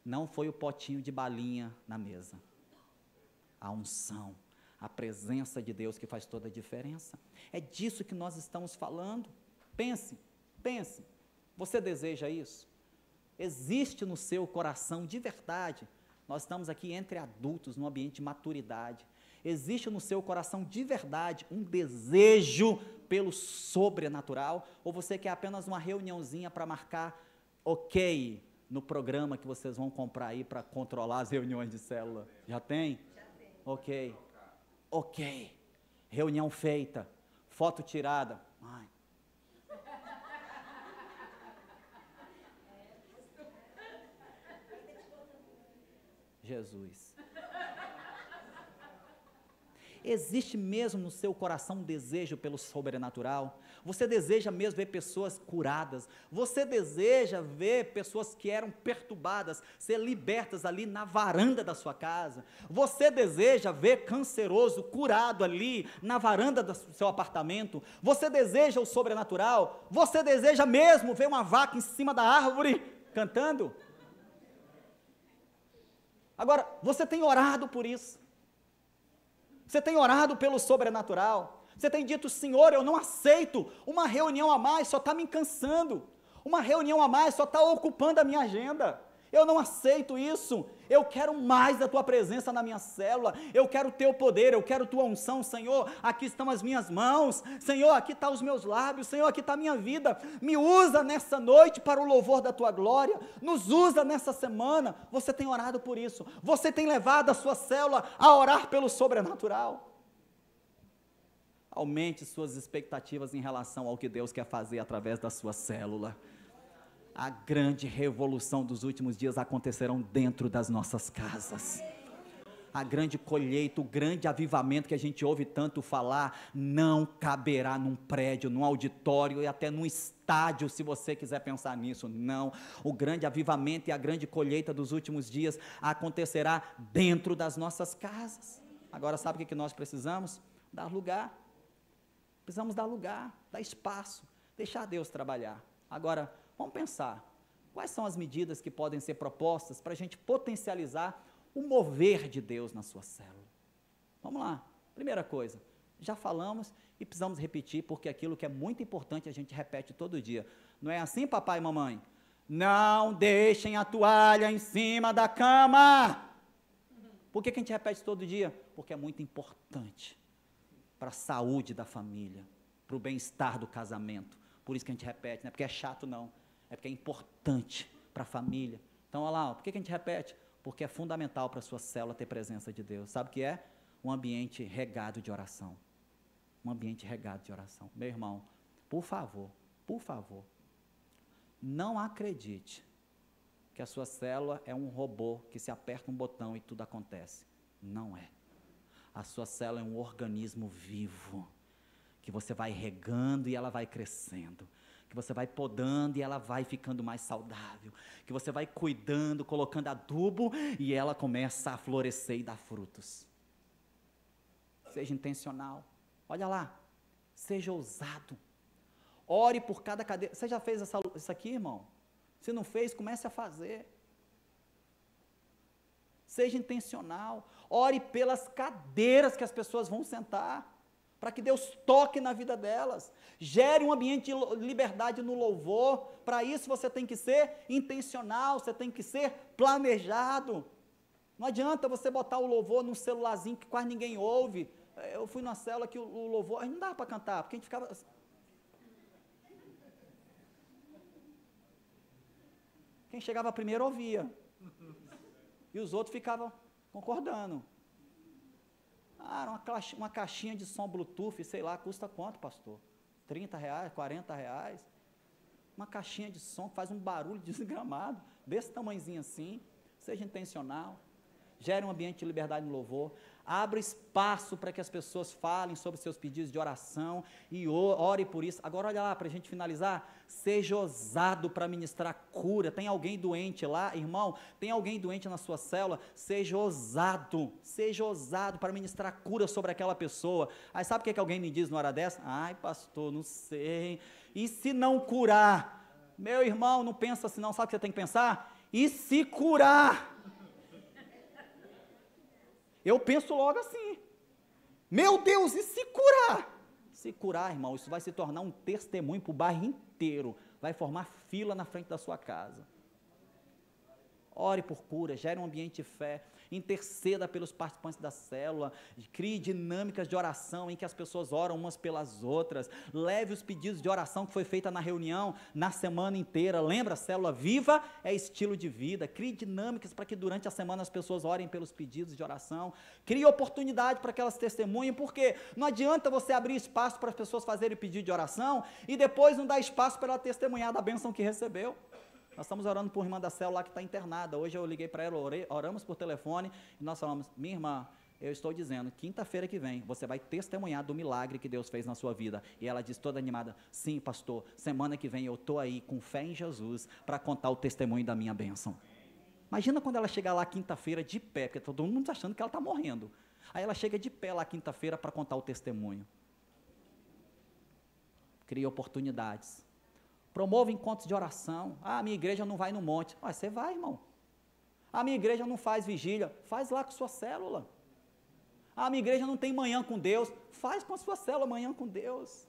não foi o potinho de balinha na mesa. A unção, a presença de Deus que faz toda a diferença. É disso que nós estamos falando. Pense, pense. Você deseja isso? Existe no seu coração de verdade? Nós estamos aqui entre adultos, num ambiente de maturidade. Existe no seu coração de verdade um desejo pelo sobrenatural? Ou você quer apenas uma reuniãozinha para marcar ok no programa que vocês vão comprar aí para controlar as reuniões de célula? Já tem? Já tem. Ok. Ok. Reunião feita, foto tirada, Jesus. Existe mesmo no seu coração um desejo pelo sobrenatural? Você deseja mesmo ver pessoas curadas? Você deseja ver pessoas que eram perturbadas ser libertas ali na varanda da sua casa? Você deseja ver canceroso curado ali na varanda do seu apartamento? Você deseja o sobrenatural? Você deseja mesmo ver uma vaca em cima da árvore cantando? Agora, você tem orado por isso? Você tem orado pelo sobrenatural? Você tem dito, Senhor, eu não aceito uma reunião a mais, só está me cansando. Uma reunião a mais só está ocupando a minha agenda. Eu não aceito isso. Eu quero mais da tua presença na minha célula. Eu quero o teu poder. Eu quero tua unção, Senhor. Aqui estão as minhas mãos. Senhor, aqui estão tá os meus lábios. Senhor, aqui está a minha vida. Me usa nessa noite para o louvor da tua glória. Nos usa nessa semana. Você tem orado por isso. Você tem levado a sua célula a orar pelo sobrenatural. Aumente suas expectativas em relação ao que Deus quer fazer através da sua célula a grande revolução dos últimos dias acontecerão dentro das nossas casas. A grande colheita, o grande avivamento que a gente ouve tanto falar, não caberá num prédio, num auditório e até num estádio, se você quiser pensar nisso. Não. O grande avivamento e a grande colheita dos últimos dias acontecerá dentro das nossas casas. Agora, sabe o que nós precisamos? Dar lugar. Precisamos dar lugar, dar espaço, deixar Deus trabalhar. Agora, Vamos pensar. Quais são as medidas que podem ser propostas para a gente potencializar o mover de Deus na sua célula? Vamos lá. Primeira coisa, já falamos e precisamos repetir, porque aquilo que é muito importante a gente repete todo dia. Não é assim, papai e mamãe? Não deixem a toalha em cima da cama. Por que, que a gente repete todo dia? Porque é muito importante para a saúde da família, para o bem-estar do casamento. Por isso que a gente repete, não é porque é chato, não. É porque é importante para a família. Então, olha lá, ó, por que, que a gente repete? Porque é fundamental para a sua célula ter presença de Deus. Sabe o que é? Um ambiente regado de oração. Um ambiente regado de oração. Meu irmão, por favor, por favor, não acredite que a sua célula é um robô que se aperta um botão e tudo acontece. Não é. A sua célula é um organismo vivo que você vai regando e ela vai crescendo que você vai podando e ela vai ficando mais saudável, que você vai cuidando, colocando adubo e ela começa a florescer e dar frutos. Seja intencional. Olha lá. Seja ousado. Ore por cada cadeira. Você já fez essa, isso aqui, irmão? Se não fez, comece a fazer. Seja intencional. Ore pelas cadeiras que as pessoas vão sentar para que Deus toque na vida delas, gere um ambiente de liberdade no louvor. Para isso você tem que ser intencional, você tem que ser planejado. Não adianta você botar o louvor num celularzinho que quase ninguém ouve. Eu fui numa célula que o, louvor, aí não dava para cantar, porque a gente ficava assim. Quem chegava primeiro ouvia. E os outros ficavam concordando. Ah, uma, caixa, uma caixinha de som Bluetooth, sei lá, custa quanto, pastor? 30 reais, 40 reais? Uma caixinha de som faz um barulho [LAUGHS] desgramado, desse tamanhozinho assim, seja intencional, gere um ambiente de liberdade no louvor. Abra espaço para que as pessoas falem sobre seus pedidos de oração e ore por isso. Agora, olha lá, para a gente finalizar. Seja ousado para ministrar cura. Tem alguém doente lá, irmão? Tem alguém doente na sua célula? Seja ousado. Seja ousado para ministrar cura sobre aquela pessoa. Aí, sabe o que, é que alguém me diz na hora dessa? Ai, pastor, não sei. E se não curar? Meu irmão, não pensa assim, não. Sabe o que você tem que pensar? E se curar? Eu penso logo assim. Meu Deus, e se curar? Se curar, irmão, isso vai se tornar um testemunho para o bairro inteiro. Vai formar fila na frente da sua casa ore por cura, gere um ambiente de fé, interceda pelos participantes da célula, crie dinâmicas de oração em que as pessoas oram umas pelas outras, leve os pedidos de oração que foi feita na reunião na semana inteira. Lembra, célula viva é estilo de vida. Crie dinâmicas para que durante a semana as pessoas orem pelos pedidos de oração. Crie oportunidade para que elas testemunhem, porque não adianta você abrir espaço para as pessoas fazerem pedido de oração e depois não dar espaço para ela testemunhar da bênção que recebeu. Nós estamos orando por uma irmã da célula lá que está internada. Hoje eu liguei para ela, orei, oramos por telefone e nós falamos: minha irmã, eu estou dizendo, quinta-feira que vem, você vai testemunhar do milagre que Deus fez na sua vida. E ela diz toda animada: Sim, pastor, semana que vem eu estou aí com fé em Jesus para contar o testemunho da minha bênção. Imagina quando ela chegar lá quinta-feira de pé, porque tá todo mundo está achando que ela está morrendo. Aí ela chega de pé lá quinta-feira para contar o testemunho. Cria oportunidades. Promova encontros de oração. Ah, minha igreja não vai no monte. Mas você vai, irmão. A minha igreja não faz vigília. Faz lá com sua célula. A minha igreja não tem manhã com Deus. Faz com a sua célula manhã com Deus.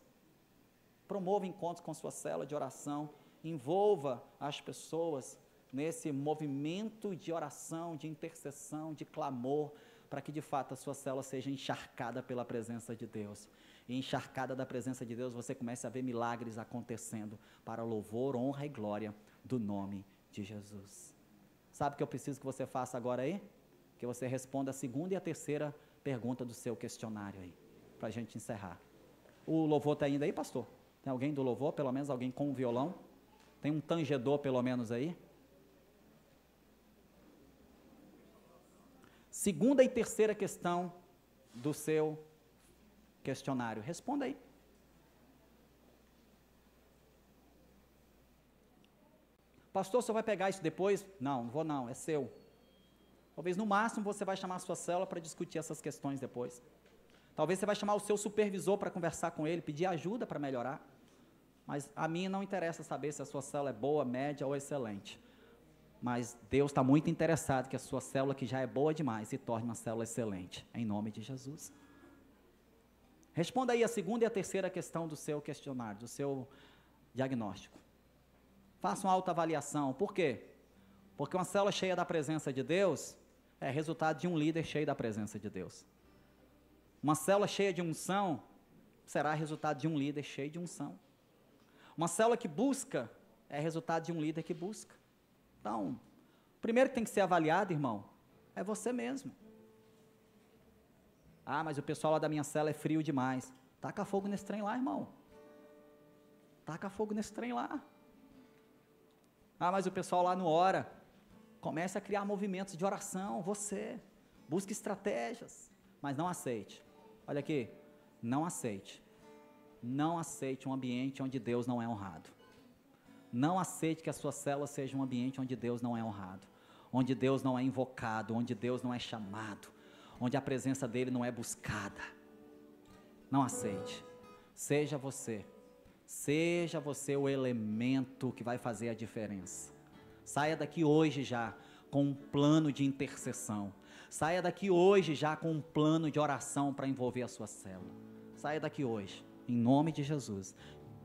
Promova encontros com a sua célula de oração. Envolva as pessoas nesse movimento de oração, de intercessão, de clamor, para que de fato a sua célula seja encharcada pela presença de Deus e encharcada da presença de Deus, você começa a ver milagres acontecendo para louvor, honra e glória do nome de Jesus. Sabe o que eu preciso que você faça agora aí? Que você responda a segunda e a terceira pergunta do seu questionário aí, para a gente encerrar. O louvor está ainda aí, pastor? Tem alguém do louvor? Pelo menos alguém com um violão? Tem um tangedor, pelo menos aí? Segunda e terceira questão do seu questionário? Responda aí. Pastor, você vai pegar isso depois? Não, não vou não, é seu. Talvez no máximo você vai chamar a sua célula para discutir essas questões depois. Talvez você vai chamar o seu supervisor para conversar com ele, pedir ajuda para melhorar. Mas a mim não interessa saber se a sua célula é boa, média ou excelente. Mas Deus está muito interessado que a sua célula, que já é boa demais, se torne uma célula excelente. Em nome de Jesus. Responda aí a segunda e a terceira questão do seu questionário, do seu diagnóstico. Faça uma autoavaliação. Por quê? Porque uma célula cheia da presença de Deus é resultado de um líder cheio da presença de Deus. Uma célula cheia de unção será resultado de um líder cheio de unção. Uma célula que busca é resultado de um líder que busca. Então, o primeiro que tem que ser avaliado, irmão, é você mesmo. Ah, mas o pessoal lá da minha cela é frio demais. Taca fogo nesse trem lá, irmão. Taca fogo nesse trem lá. Ah, mas o pessoal lá não ora. Comece a criar movimentos de oração, você. Busque estratégias, mas não aceite. Olha aqui, não aceite. Não aceite um ambiente onde Deus não é honrado. Não aceite que a sua cela seja um ambiente onde Deus não é honrado, onde Deus não é invocado, onde Deus não é chamado, onde a presença dele não é buscada. Não aceite. Seja você. Seja você o elemento que vai fazer a diferença. Saia daqui hoje já com um plano de intercessão. Saia daqui hoje já com um plano de oração para envolver a sua célula. Saia daqui hoje, em nome de Jesus,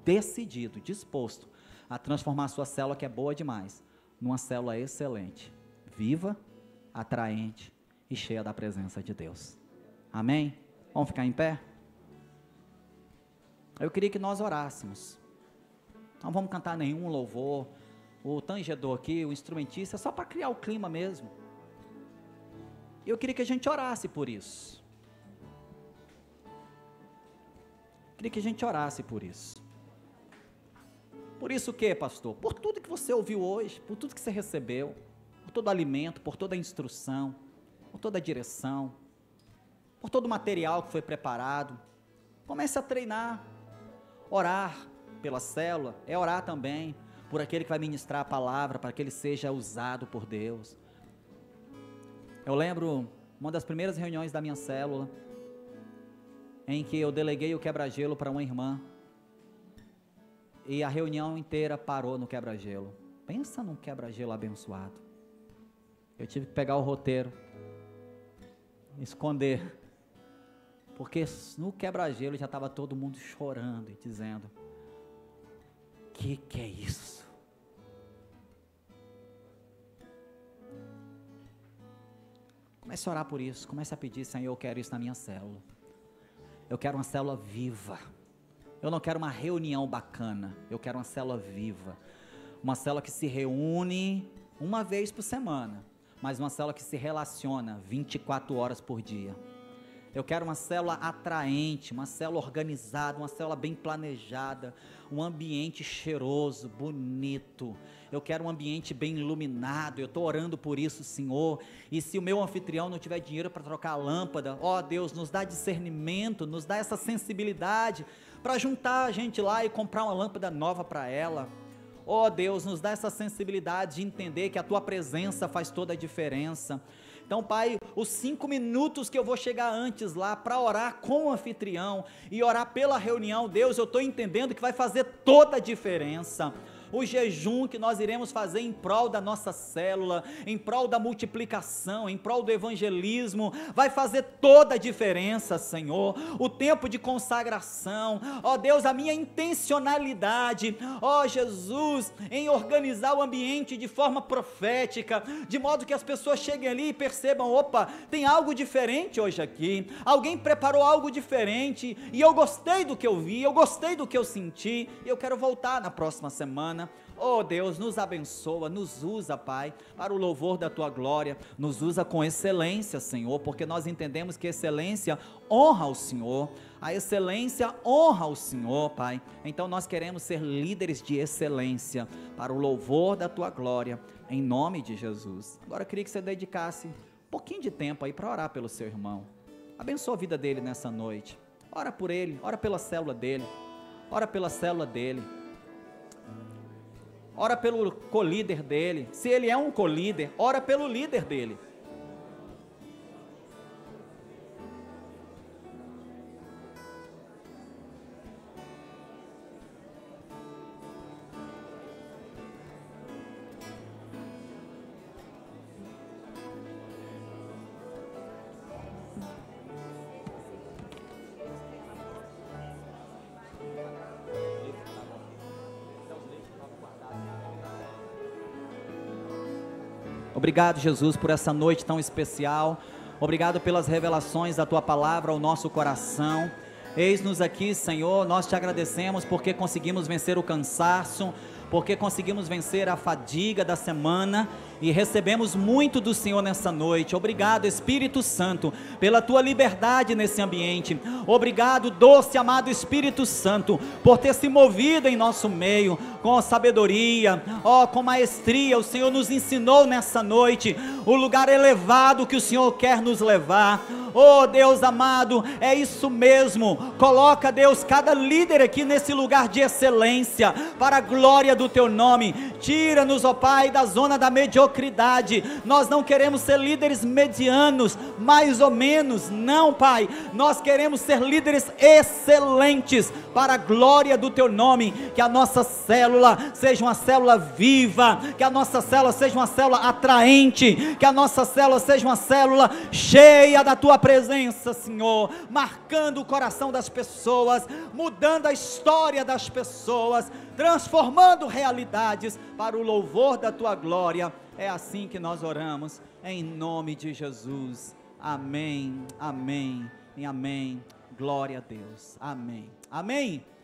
decidido, disposto a transformar a sua célula que é boa demais numa célula excelente, viva, atraente e cheia da presença de Deus. Amém? Vamos ficar em pé? Eu queria que nós orássemos. Não vamos cantar nenhum louvor. O tangedor aqui, o instrumentista, é só para criar o clima mesmo. Eu queria que a gente orasse por isso. Queria que a gente orasse por isso. Por isso o que, pastor? Por tudo que você ouviu hoje, por tudo que você recebeu, por todo alimento, por toda a instrução, por toda a direção, por todo o material que foi preparado. Comece a treinar. Orar pela célula é orar também por aquele que vai ministrar a palavra, para que ele seja usado por Deus. Eu lembro uma das primeiras reuniões da minha célula, em que eu deleguei o quebra-gelo para uma irmã. E a reunião inteira parou no quebra-gelo. Pensa num quebra-gelo abençoado. Eu tive que pegar o roteiro esconder. Porque no quebra-gelo já estava todo mundo chorando e dizendo: Que que é isso? Comece a orar por isso, comece a pedir, Senhor, eu quero isso na minha célula. Eu quero uma célula viva. Eu não quero uma reunião bacana, eu quero uma célula viva. Uma célula que se reúne uma vez por semana mas uma célula que se relaciona 24 horas por dia. Eu quero uma célula atraente, uma célula organizada, uma célula bem planejada, um ambiente cheiroso, bonito. Eu quero um ambiente bem iluminado. Eu estou orando por isso, Senhor. E se o meu anfitrião não tiver dinheiro para trocar a lâmpada, ó Deus, nos dá discernimento, nos dá essa sensibilidade para juntar a gente lá e comprar uma lâmpada nova para ela Ó oh, Deus, nos dá essa sensibilidade de entender que a tua presença faz toda a diferença. Então, Pai, os cinco minutos que eu vou chegar antes lá para orar com o anfitrião e orar pela reunião, Deus, eu estou entendendo que vai fazer toda a diferença o jejum que nós iremos fazer em prol da nossa célula, em prol da multiplicação, em prol do evangelismo, vai fazer toda a diferença, Senhor. O tempo de consagração, ó Deus, a minha intencionalidade, ó Jesus, em organizar o ambiente de forma profética, de modo que as pessoas cheguem ali e percebam: opa, tem algo diferente hoje aqui, alguém preparou algo diferente, e eu gostei do que eu vi, eu gostei do que eu senti, e eu quero voltar na próxima semana Oh Deus, nos abençoa, nos usa, Pai, para o louvor da tua glória, nos usa com excelência, Senhor, porque nós entendemos que excelência honra o Senhor, a excelência honra o Senhor, Pai. Então nós queremos ser líderes de excelência para o louvor da tua glória, em nome de Jesus. Agora eu queria que você dedicasse um pouquinho de tempo aí para orar pelo seu irmão. Abençoa a vida dele nessa noite. Ora por ele, ora pela célula dele, ora pela célula dele ora pelo colíder dele. Se ele é um colíder, ora pelo líder dele. Obrigado, Jesus, por essa noite tão especial. Obrigado pelas revelações da tua palavra ao nosso coração. Eis-nos aqui, Senhor, nós te agradecemos porque conseguimos vencer o cansaço, porque conseguimos vencer a fadiga da semana e recebemos muito do Senhor nessa noite. Obrigado, Espírito Santo, pela tua liberdade nesse ambiente. Obrigado, doce amado Espírito Santo, por ter se movido em nosso meio com sabedoria, ó, oh, com maestria. O Senhor nos ensinou nessa noite o lugar elevado que o Senhor quer nos levar Oh Deus amado, é isso mesmo. Coloca, Deus, cada líder aqui nesse lugar de excelência, para a glória do teu nome. Tira-nos, ó oh Pai, da zona da mediocridade. Nós não queremos ser líderes medianos, mais ou menos, não, Pai. Nós queremos ser líderes excelentes para a glória do teu nome. Que a nossa célula seja uma célula viva, que a nossa célula seja uma célula atraente, que a nossa célula seja uma célula cheia da tua presença, Senhor, marcando o coração das pessoas, mudando a história das pessoas, transformando realidades para o louvor da tua glória. É assim que nós oramos, em nome de Jesus. Amém, amém e amém. Glória a Deus. Amém. Amém.